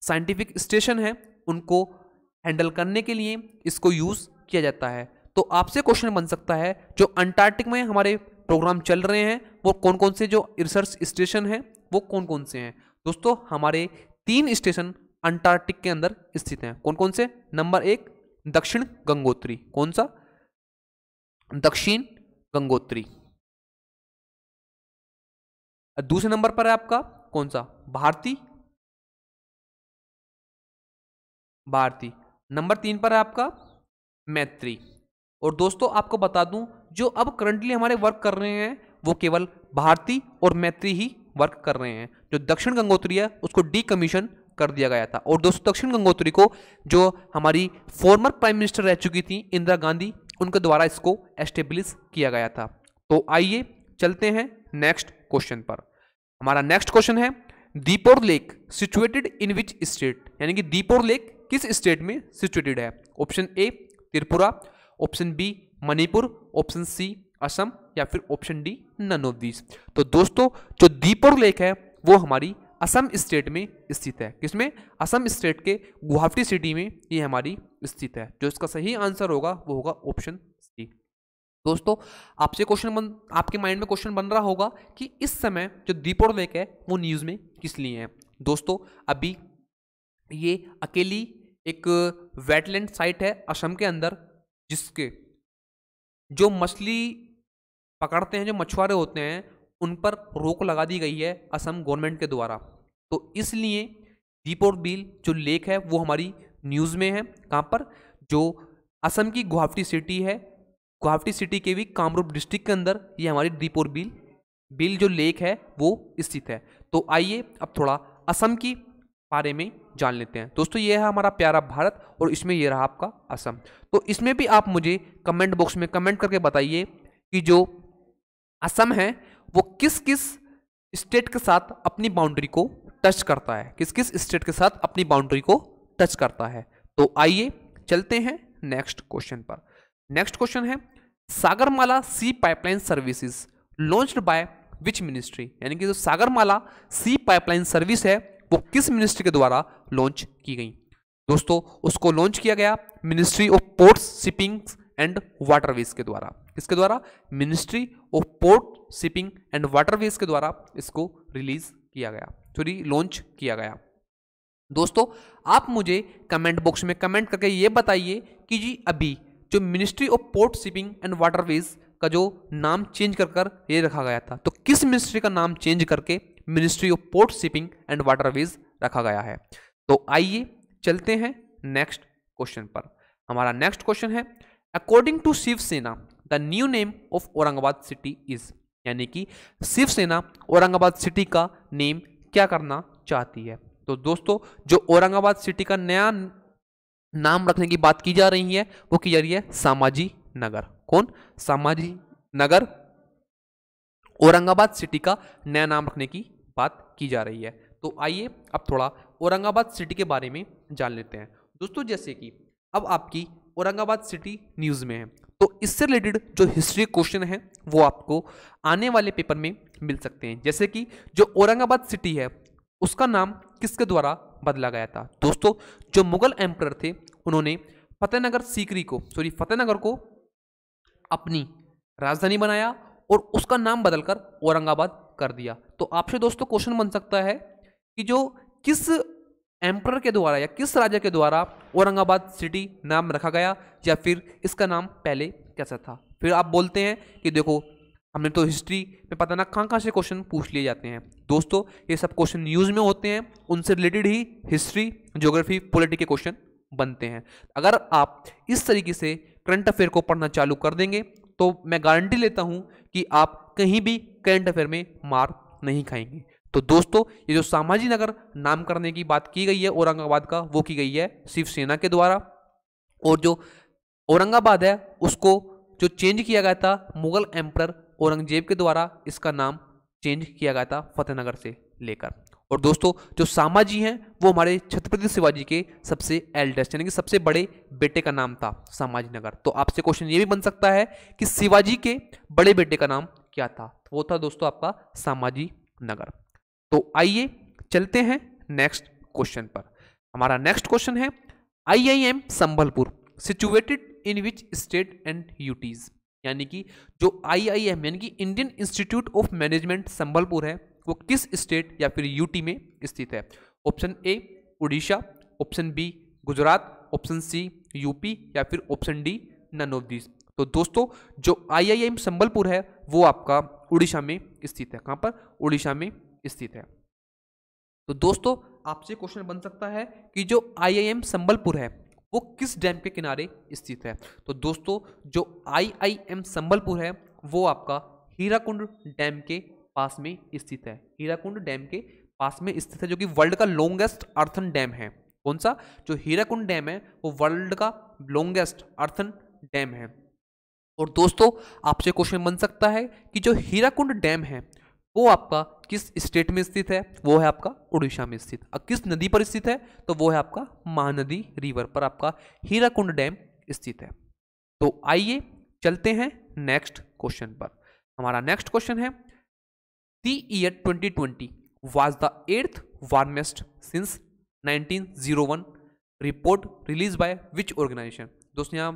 साइंटिफिक स्टेशन है उनको हैंडल करने के लिए इसको यूज़ किया जाता है तो आपसे क्वेश्चन बन सकता है जो अंटार्कटिक में हमारे प्रोग्राम चल रहे हैं वो कौन कौन से जो रिसर्च स्टेशन हैं वो कौन कौन से हैं दोस्तों हमारे तीन स्टेशन अंटार्कटिक के अंदर स्थित हैं कौन कौन से नंबर एक दक्षिण गंगोत्री कौन सा दक्षिण गंगोत्री दूसरे नंबर पर है आपका कौन सा भारती भारती नंबर तीन पर है आपका मैत्री और दोस्तों आपको बता दूं जो अब करंटली हमारे वर्क कर रहे हैं वो केवल भारती और मैत्री ही वर्क कर रहे हैं जो दक्षिण गंगोत्री है उसको डी कमीशन कर दिया गया था और दोस्तों दक्षिण गंगोत्री को जो हमारी फॉर्मर प्राइम मिनिस्टर रह चुकी थी इंदिरा गांधी उनके द्वारा इसको एस्टेब्लिश किया गया था तो आइए चलते हैं नेक्स्ट क्वेश्चन पर हमारा नेक्स्ट क्वेश्चन है Deepor lake situated in which state यानी कि दीपोर लेक किस स्टेट में सिचुएटेड है option A Tripura option B Manipur option C Assam या फिर option D none of these तो दोस्तों जो दीपोर लेक है वो हमारी असम स्टेट में स्थित है किसमें असम स्टेट के गुवाहाटी सिटी में ये हमारी स्थित है जो इसका सही आंसर होगा वो होगा ऑप्शन सी दोस्तों आपसे क्वेश्चन बन आपके माइंड में क्वेश्चन बन रहा होगा कि इस समय जो दीपोर लेक है वो न्यूज़ में किस लिए है दोस्तों अभी ये अकेली एक वेटलैंड साइट है असम के अंदर जिसके जो मछली पकड़ते हैं जो मछुआरे होते हैं उन पर रोक लगा दी गई है असम गवर्नमेंट के द्वारा तो इसलिए रिपोर्ट बिल जो लेक है वो हमारी न्यूज़ में है कहाँ पर जो असम की गुवाहाटी सिटी है गुवाहाटी सिटी के भी कामरूप डिस्ट्रिक्ट के अंदर ये हमारी दीप बिल बिल जो लेक है वो स्थित है तो आइए अब थोड़ा असम की बारे में जान लेते हैं दोस्तों ये है हमारा प्यारा भारत और इसमें ये रहा आपका असम तो इसमें भी आप मुझे कमेंट बॉक्स में कमेंट करके बताइए कि जो असम है वो किस किस स्टेट के साथ अपनी बाउंड्री को टच करता है किस किस स्टेट के साथ अपनी बाउंड्री को टच करता है तो आइए चलते हैं नेक्स्ट क्वेश्चन पर नेक्स्ट क्वेश्चन है Sagarmala sea pipeline services launched by which ministry यानी कि जो सागरमाला सी पाइपलाइन सर्विस है वो किस मिनिस्ट्री के द्वारा लॉन्च की गई दोस्तों उसको लॉन्च किया गया ministry of ports shipping and waterways के द्वारा किसके द्वारा ministry of port shipping and waterways के द्वारा इसको रिलीज किया गया सॉरी लॉन्च किया गया दोस्तों आप मुझे कमेंट बॉक्स में कमेंट करके ये बताइए कि जी अभी जो ministry of port shipping and waterways का जो नाम चेंज कर कर ये रखा गया था तो किस मिनिस्ट्री का नाम चेंज करके ministry of port shipping and waterways रखा गया है तो आइए चलते हैं नेक्स्ट क्वेश्चन पर हमारा नेक्स्ट क्वेश्चन है according to Shiv Sena the new name of Aurangabad city is यानी कि शिवसेना औरंगाबाद सिटी का नेम क्या करना चाहती है तो दोस्तों जो औरंगाबाद सिटी का नया नाम रखने की बात की जा रही है वो की जा रही है सामाजी नगर कौन सामाजी नगर औरंगाबाद सिटी का नया नाम रखने की बात की जा रही है तो आइए अब थोड़ा औरंगाबाद सिटी के बारे में जान लेते हैं दोस्तों जैसे कि अब आपकी औरंगाबाद सिटी न्यूज़ में है तो इससे रिलेटेड जो हिस्ट्री क्वेश्चन है वो आपको आने वाले पेपर में मिल सकते हैं जैसे कि जो औरंगाबाद सिटी है उसका नाम किसके द्वारा बदला गया था दोस्तों जो मुगल एम्प्रर थे उन्होंने फतेहनगर सीकरी को सॉरी फतेहनगर को अपनी राजधानी बनाया और उसका नाम बदलकर औरंगाबाद कर दिया तो आपसे दोस्तों क्वेश्चन बन सकता है कि जो किस एम्पर के द्वारा या किस राजा के द्वारा औरंगाबाद सिटी नाम रखा गया या फिर इसका नाम पहले कैसा था फिर आप बोलते हैं कि देखो हमने तो हिस्ट्री में पता ना कहाँ कहाँ से क्वेश्चन पूछ लिए जाते हैं दोस्तों ये सब क्वेश्चन न्यूज़ में होते हैं उनसे रिलेटेड ही हिस्ट्री ज्योग्राफी पॉलिटी के क्वेश्चन बनते हैं अगर आप इस तरीके से करंट अफेयर को पढ़ना चालू कर देंगे तो मैं गारंटी लेता हूँ कि आप कहीं भी करंट अफेयर में मार नहीं खाएंगे तो दोस्तों ये जो सामाजी नगर नाम करने की बात की गई है औरंगाबाद का वो की गई है शिवसेना के द्वारा और जो औरंगाबाद है उसको जो चेंज किया गया था मुगल एम्पर औरंगजेब के द्वारा इसका नाम चेंज किया गया था फतेहनगर से लेकर और दोस्तों जो सामाजी हैं वो हमारे छत्रपति शिवाजी के सबसे एल्डेस्ट यानी कि सबसे बड़े बेटे का नाम था सामाजी नगर तो आपसे क्वेश्चन ये भी बन सकता है कि शिवाजी के बड़े बेटे का नाम क्या था तो वो था दोस्तों आपका सामाजी नगर तो आइए चलते हैं नेक्स्ट क्वेश्चन पर हमारा नेक्स्ट क्वेश्चन है IIM Sambalpur situated in which state and UTs यानी कि जो आईआईएम यानी कि Indian institute of management Sambalpur है वो किस स्टेट या फिर यूटी में स्थित है option A Orissa option B Gujarat option C UP या फिर option D none of these तो दोस्तों जो आईआईएम संबलपुर है वो आपका उड़ीसा में स्थित है कहाँ पर उड़ीसा में स्थित है तो दोस्तों आपसे क्वेश्चन बन सकता है कि जो आईआईएम संबलपुर है वो किस डैम के किनारे स्थित है तो दोस्तों जो आईआईएम संबलपुर है वो आपका हीराकुंड डैम के पास में स्थित है हीराकुंड डैम के पास में स्थित है जो कि वर्ल्ड का लॉन्गेस्ट अर्थन डैम है कौन सा जो हीराकुंड डैम है वो वर्ल्ड का लॉन्गेस्ट अर्थन डैम है और दोस्तों आपसे क्वेश्चन बन सकता है कि जो हीराकुंड डैम है वो आपका किस स्टेट में स्थित है वो है आपका उड़ीसा में स्थित और किस नदी पर स्थित है तो वो है आपका महानदी रिवर पर आपका हीराकुंड डैम स्थित है तो आइए चलते हैं नेक्स्ट क्वेश्चन पर हमारा नेक्स्ट क्वेश्चन है the year 2020 was the earth warmest since 1901 report release by which organisation दोस्तों यहाँ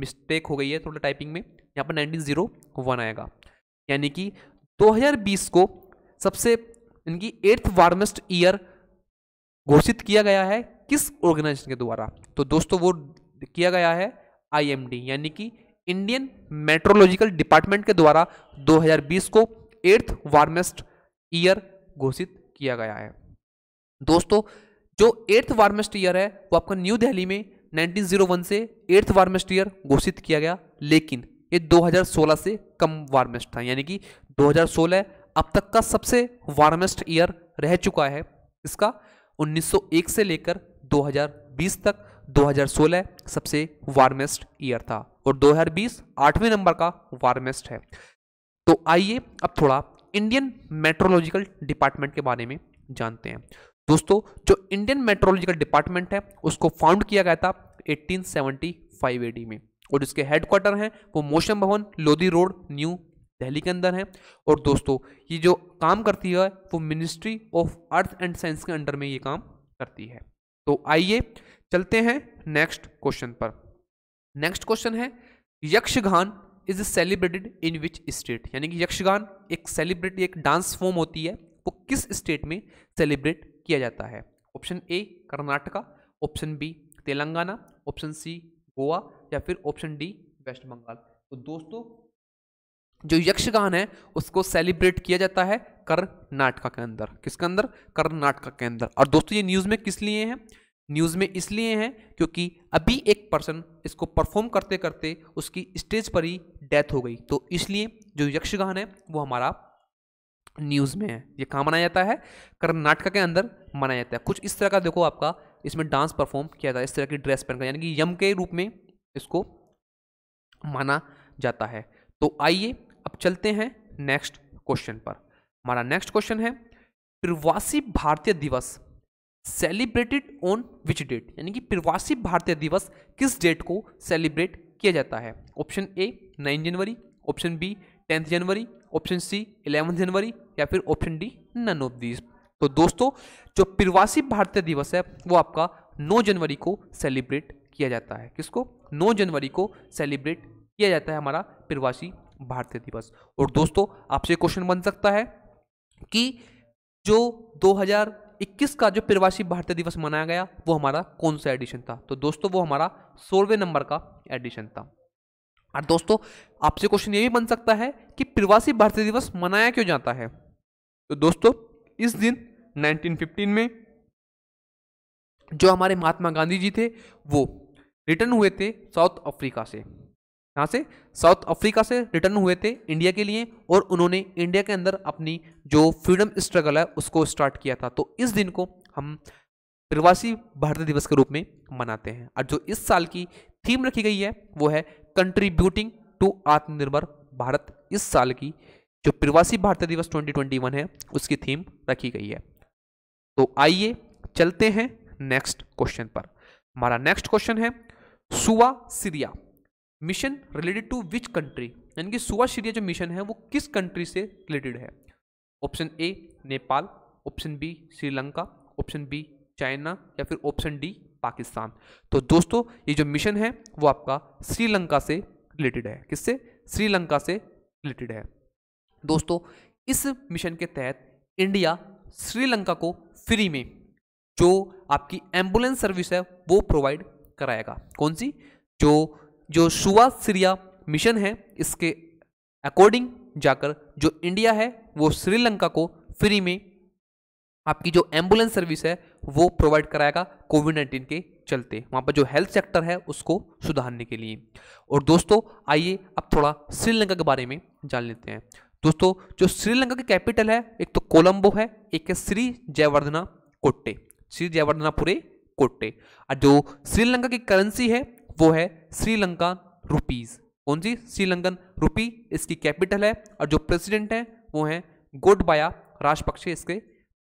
मिस्टेक हो गई है थोड़ा टाइपिंग में यहाँ पर 1901 आएगा यानी कि 2020 को सबसे इनकी एट्थ वार्मेस्ट ईयर घोषित किया गया है किस ऑर्गेनाइजेशन के द्वारा तो दोस्तों वो किया गया है आईएमडी यानी कि इंडियन मेट्रोलॉजिकल डिपार्टमेंट के द्वारा 2020 को एट्थ वार्मेस्ट ईयर घोषित किया गया है दोस्तों जो एट्थ वार्मेस्ट ईयर है वो आपका न्यू दिल्ली में 1901 से एट्थ वार्मेस्ट ईयर घोषित किया गया लेकिन ये 2016 से कम वार्मेस्ट था यानी कि 2016 अब तक का सबसे वार्मेस्ट ईयर रह चुका है इसका 1901 से लेकर 2020 तक 2016 सबसे वार्मेस्ट ईयर था और 2020 आठवें नंबर का वार्मेस्ट है तो आइए अब थोड़ा इंडियन मेट्रोलॉजिकल डिपार्टमेंट के बारे में जानते हैं दोस्तों जो इंडियन मेट्रोलॉजिकल डिपार्टमेंट है उसको फाउंड किया गया था 1875 एडी में और इसके हेडक्वार्टर हैं वो मोशन भवन लोधी रोड न्यू दिल्ली के अंदर है और दोस्तों ये जो काम करती है वो ministry of earth and science के अंडर में ये काम करती है तो आइए चलते हैं नेक्स्ट क्वेश्चन पर नेक्स्ट क्वेश्चन है Yakshagana is celebrated in which state यानी कि यक्षगान एक सेलिब्रेट एक डांस फॉर्म होती है वो किस स्टेट में सेलिब्रेट किया जाता है option A Karnataka option B Telangana option C Goa या फिर ऑप्शन डी वेस्ट बंगाल तो दोस्तों जो यक्षगान है उसको सेलिब्रेट किया जाता है कर्नाटका के अंदर किसके अंदर कर्नाटका के अंदर और दोस्तों ये न्यूज़ में किस लिए है न्यूज़ में इसलिए है क्योंकि अभी एक पर्सन इसको परफॉर्म करते करते उसकी स्टेज पर ही डेथ हो गई तो इसलिए जो यक्षगान है वो हमारा न्यूज़ में है ये कहाँ मनाया जाता है कर्नाटका के अंदर मनाया जाता है कुछ इस तरह का देखो आपका इसमें डांस परफॉर्म किया जाता है इस तरह की ड्रेस पहनकर यानी कि यम के रूप में इसको माना जाता है तो आइए अब चलते हैं नेक्स्ट क्वेश्चन पर हमारा नेक्स्ट क्वेश्चन है प्रवासी भारतीय दिवस सेलिब्रेटेड ऑन विच डेट यानी कि प्रवासी भारतीय दिवस किस डेट को सेलिब्रेट किया जाता है option A nine January option B tenth January option C eleven January या फिर option D none of these तो दोस्तों जो प्रवासी भारतीय दिवस है वो आपका 9 जनवरी को सेलिब्रेट किया जाता है किसको 9 जनवरी को सेलिब्रेट किया जाता है हमारा प्रवासी भारतीय दिवस और दोस्तों आपसे क्वेश्चन बन सकता है कि जो 2021 का जो प्रवासी भारतीय दिवस मनाया गया वो हमारा कौन सा एडिशन था तो दोस्तों वो हमारा सोलहवें नंबर का एडिशन था और दोस्तों आपसे क्वेश्चन ये भी बन सकता है कि प्रवासी भारतीय दिवस मनाया क्यों जाता है तो दोस्तों इस दिन 1915 में जो हमारे महात्मा गांधी जी थे वो रिटर्न हुए थे साउथ अफ्रीका से यहाँ से साउथ अफ्रीका से रिटर्न हुए थे इंडिया के लिए और उन्होंने इंडिया के अंदर अपनी जो फ्रीडम स्ट्रगल है उसको स्टार्ट किया था तो इस दिन को हम प्रवासी भारतीय दिवस के रूप में मनाते हैं और जो इस साल की थीम रखी गई है वो है कंट्रीब्यूटिंग टू आत्मनिर्भर भारत इस साल की जो प्रवासी भारतीय दिवस 2021 है उसकी थीम रखी गई है तो आइए चलते हैं नेक्स्ट क्वेश्चन पर हमारा नेक्स्ट क्वेश्चन है सुवा सीरिया mission related to which country यानी कि सुवा सीरिया जो मिशन है वो किस कंट्री से रिलेटेड है option A Nepal option B Sri Lanka option B China या फिर ऑप्शन डी पाकिस्तान तो दोस्तों ये जो मिशन है वो आपका श्रीलंका से रिलेटेड है किससे श्रीलंका से रिलेटेड है दोस्तों इस मिशन के तहत इंडिया श्रीलंका को फ्री में जो आपकी एम्बुलेंस सर्विस है वो प्रोवाइड कराएगा कौन सी जो जो सुवा सीरिया मिशन है इसके अकॉर्डिंग जाकर जो इंडिया है वो श्रीलंका को फ्री में आपकी जो एम्बुलेंस सर्विस है वो प्रोवाइड कराएगा कोविड नाइन्टीन के चलते वहाँ पर जो हेल्थ सेक्टर है उसको सुधारने के लिए और दोस्तों आइए अब थोड़ा श्रीलंका के बारे में जान लेते हैं दोस्तों जो श्रीलंका की कैपिटल है एक तो कोलंबो है एक है श्री जयवर्धना कोट्टे श्री जयवर्धनापुरे कोट्टे और जो श्रीलंका की करेंसी है वो है श्रीलंका रुपीज़ कौन सी श्रीलंकन रुपी इसकी कैपिटल है और जो प्रेसिडेंट हैं वो हैं गोडबाया राजपक्षे इसके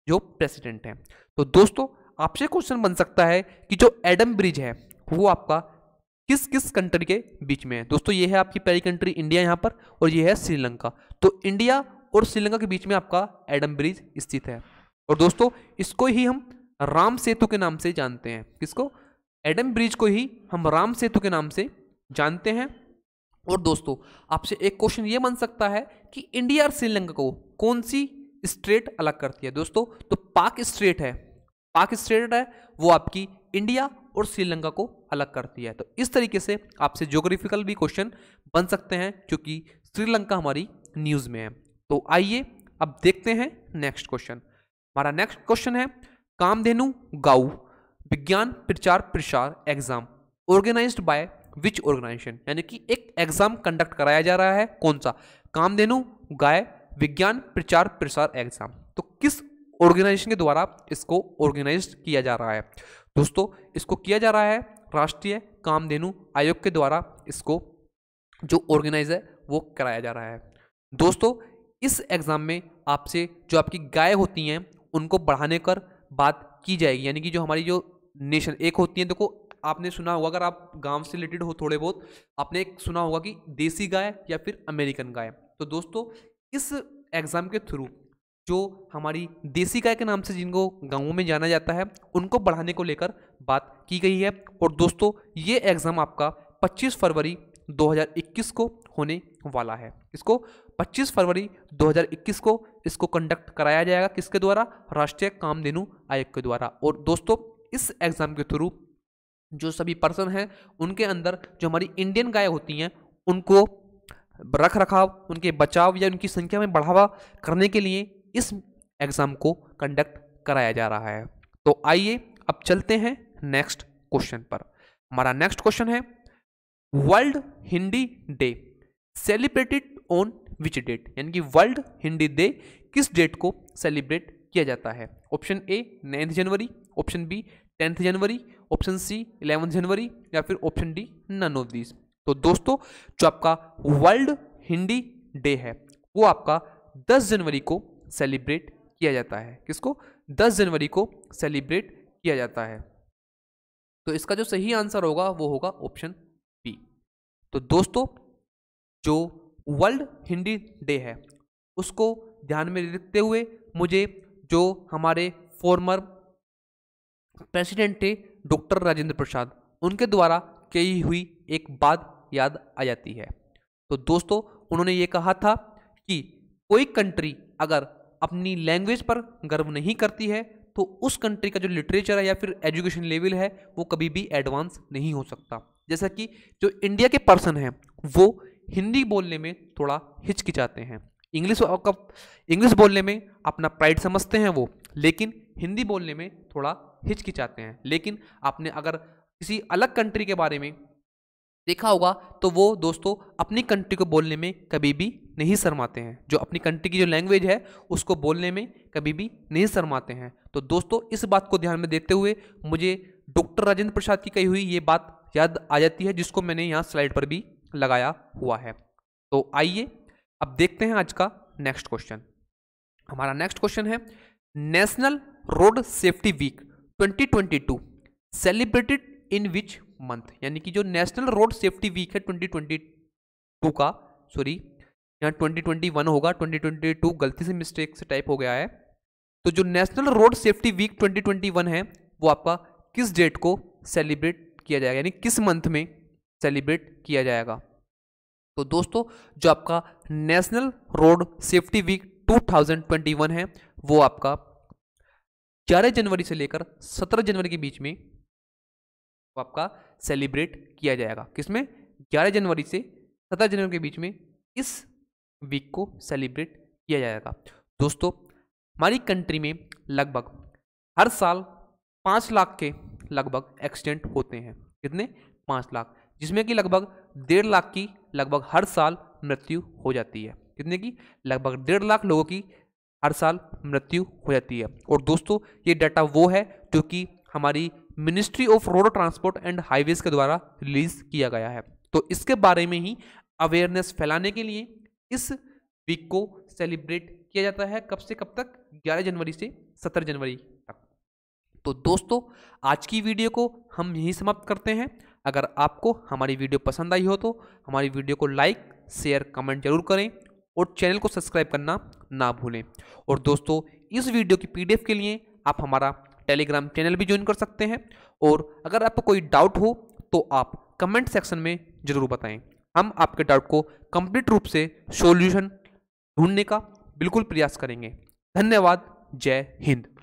जो प्रेसिडेंट हैं तो दोस्तों आपसे क्वेश्चन बन सकता है कि जो एडम ब्रिज है वो आपका किस किस कंट्री के बीच में है दोस्तों ये है आपकी पहली कंट्री इंडिया यहाँ पर और ये है श्रीलंका तो इंडिया और श्रीलंका के बीच में आपका एडम ब्रिज स्थित है और दोस्तों इसको ही हम राम सेतु के नाम से जानते हैं किसको एडम ब्रिज को ही हम राम सेतु के नाम से जानते हैं और दोस्तों आपसे एक क्वेश्चन ये बन सकता है कि इंडिया और श्रीलंका को कौन सी स्ट्रेट अलग करती है दोस्तों तो पाक स्ट्रेट है पाक स्ट्रेट है वो आपकी इंडिया और श्रीलंका को अलग करती है तो इस तरीके से आपसे जोग्राफिकल भी क्वेश्चन बन सकते हैं क्योंकि श्रीलंका हमारी न्यूज़ में है तो आइए अब देखते हैं नेक्स्ट क्वेश्चन हमारा नेक्स्ट क्वेश्चन है Kamdhenu Gau Vigyan Prachar Prasar exam organise by which organisation यानी कि एक एग्जाम कंडक्ट कराया जा रहा है कौन सा कामधेनु गाय विज्ञान प्रचार प्रसार एग्जाम तो किस ऑर्गेनाइजेशन के द्वारा इसको ऑर्गेनाइज किया जा रहा है दोस्तों इसको किया जा रहा है राष्ट्रीय कामधेनु आयोग के द्वारा इसको जो ऑर्गेनाइज है वो कराया जा रहा है दोस्तों इस एग्ज़ाम में आपसे जो आपकी गाय होती हैं उनको बढ़ाने कर बात की जाएगी यानी कि जो हमारी जो नेशन एक होती है देखो आपने सुना होगा अगर आप गांव से रिलेटेड हो थोड़े बहुत आपने एक सुना होगा कि देसी गाय या फिर अमेरिकन गाय तो दोस्तों इस एग्ज़ाम के थ्रू जो हमारी देसी गाय के नाम से जिनको गाँवों में जाना जाता है उनको बढ़ाने को लेकर बात की गई है और दोस्तों ये एग्ज़ाम आपका 25 फरवरी 2021 को होने वाला है इसको 25 फरवरी 2021 को इसको कंडक्ट कराया जाएगा किसके द्वारा राष्ट्रीय कामधेनु आयोग के द्वारा और दोस्तों इस एग्ज़ाम के थ्रू जो सभी पर्सन हैं उनके अंदर जो हमारी इंडियन गाय होती हैं उनको रख रखाव उनके बचाव या उनकी संख्या में बढ़ावा करने के लिए इस एग्ज़ाम को कंडक्ट कराया जा रहा है तो आइए अब चलते हैं नेक्स्ट क्वेश्चन पर हमारा नेक्स्ट क्वेश्चन है world Hindi day celebrated on which date यानी कि वर्ल्ड हिंदी डे किस डेट को सेलिब्रेट किया जाता है option A ninth January option B tenth January option C eleventh January या फिर option D none of these तो दोस्तों जो आपका वर्ल्ड हिंदी डे है वो आपका 10 जनवरी को सेलिब्रेट किया जाता है किसको 10 जनवरी को सेलिब्रेट किया जाता है तो इसका जो सही आंसर होगा वो होगा ऑप्शन बी तो दोस्तों जो वर्ल्ड हिंदी डे है उसको ध्यान में रखते हुए मुझे जो हमारे फॉर्मर प्रेसिडेंट थे डॉक्टर राजेंद्र प्रसाद उनके द्वारा कही हुई एक बात याद आ जाती है तो दोस्तों उन्होंने ये कहा था कि कोई कंट्री अगर अपनी लैंग्वेज पर गर्व नहीं करती है तो उस कंट्री का जो लिटरेचर है या फिर एजुकेशन लेवल है वो कभी भी एडवांस नहीं हो सकता जैसा कि जो इंडिया के पर्सन हैं वो हिंदी बोलने में थोड़ा हिचकिचाते हैं इंग्लिश इंग्लिश बोलने में अपना प्राइड समझते हैं वो लेकिन हिंदी बोलने में थोड़ा हिचकिचाते हैं लेकिन आपने अगर किसी अलग कंट्री के बारे में देखा होगा तो वो दोस्तों अपनी कंट्री को बोलने में कभी भी नहीं शर्माते हैं जो अपनी कंट्री की जो लैंग्वेज है उसको बोलने में कभी भी नहीं शर्माते हैं तो दोस्तों इस बात को ध्यान में देते हुए मुझे डॉक्टर राजेंद्र प्रसाद की कही हुई ये बात याद आ जाती है जिसको मैंने यहाँ स्लाइड पर भी लगाया हुआ है तो आइए अब देखते हैं आज का नेक्स्ट क्वेश्चन हमारा नेक्स्ट क्वेश्चन है national road safety week 2022 celebrated in which month यानी कि जो नेशनल रोड सेफ्टी वीक है 2022 का सॉरी यहाँ 2021 होगा 2022 गलती से मिस्टेक से टाइप हो गया है तो जो नेशनल रोड सेफ्टी वीक 2021 है वो आपका किस डेट को सेलिब्रेट किया जाएगा यानी किस मंथ में सेलिब्रेट किया जाएगा तो दोस्तों जो आपका नेशनल रोड सेफ्टी वीक 2021 है वो आपका ग्यारह जनवरी से लेकर सत्रह जनवरी के बीच में आपका सेलिब्रेट किया जाएगा किसमें ग्यारह जनवरी से सत्रह जनवरी के बीच में इस वीक को सेलिब्रेट किया जाएगा दोस्तों हमारी कंट्री में लगभग हर साल पाँच लाख के लगभग एक्सीडेंट होते हैं कितने पाँच लाख जिसमें कि लगभग डेढ़ लाख की लगभग हर साल मृत्यु हो जाती है कितने की लगभग डेढ़ लाख लोगों की हर साल मृत्यु हो जाती है और दोस्तों ये डाटा वो है जो कि हमारी ministry of road transport and highways के द्वारा रिलीज किया गया है तो इसके बारे में ही अवेयरनेस फैलाने के लिए इस वीक को सेलिब्रेट किया जाता है कब से कब तक 11 जनवरी से 17 जनवरी तक तो दोस्तों आज की वीडियो को हम यहीं समाप्त करते हैं अगर आपको हमारी वीडियो पसंद आई हो तो हमारी वीडियो को लाइक शेयर कमेंट जरूर करें और चैनल को सब्सक्राइब करना ना भूलें और दोस्तों इस वीडियो की पीडीएफ के लिए आप हमारा टेलीग्राम चैनल भी ज्वाइन कर सकते हैं और अगर आपको कोई डाउट हो तो आप कमेंट सेक्शन में ज़रूर बताएं हम आपके डाउट को कंप्लीट रूप से सॉल्यूशन ढूंढने का बिल्कुल प्रयास करेंगे धन्यवाद जय हिंद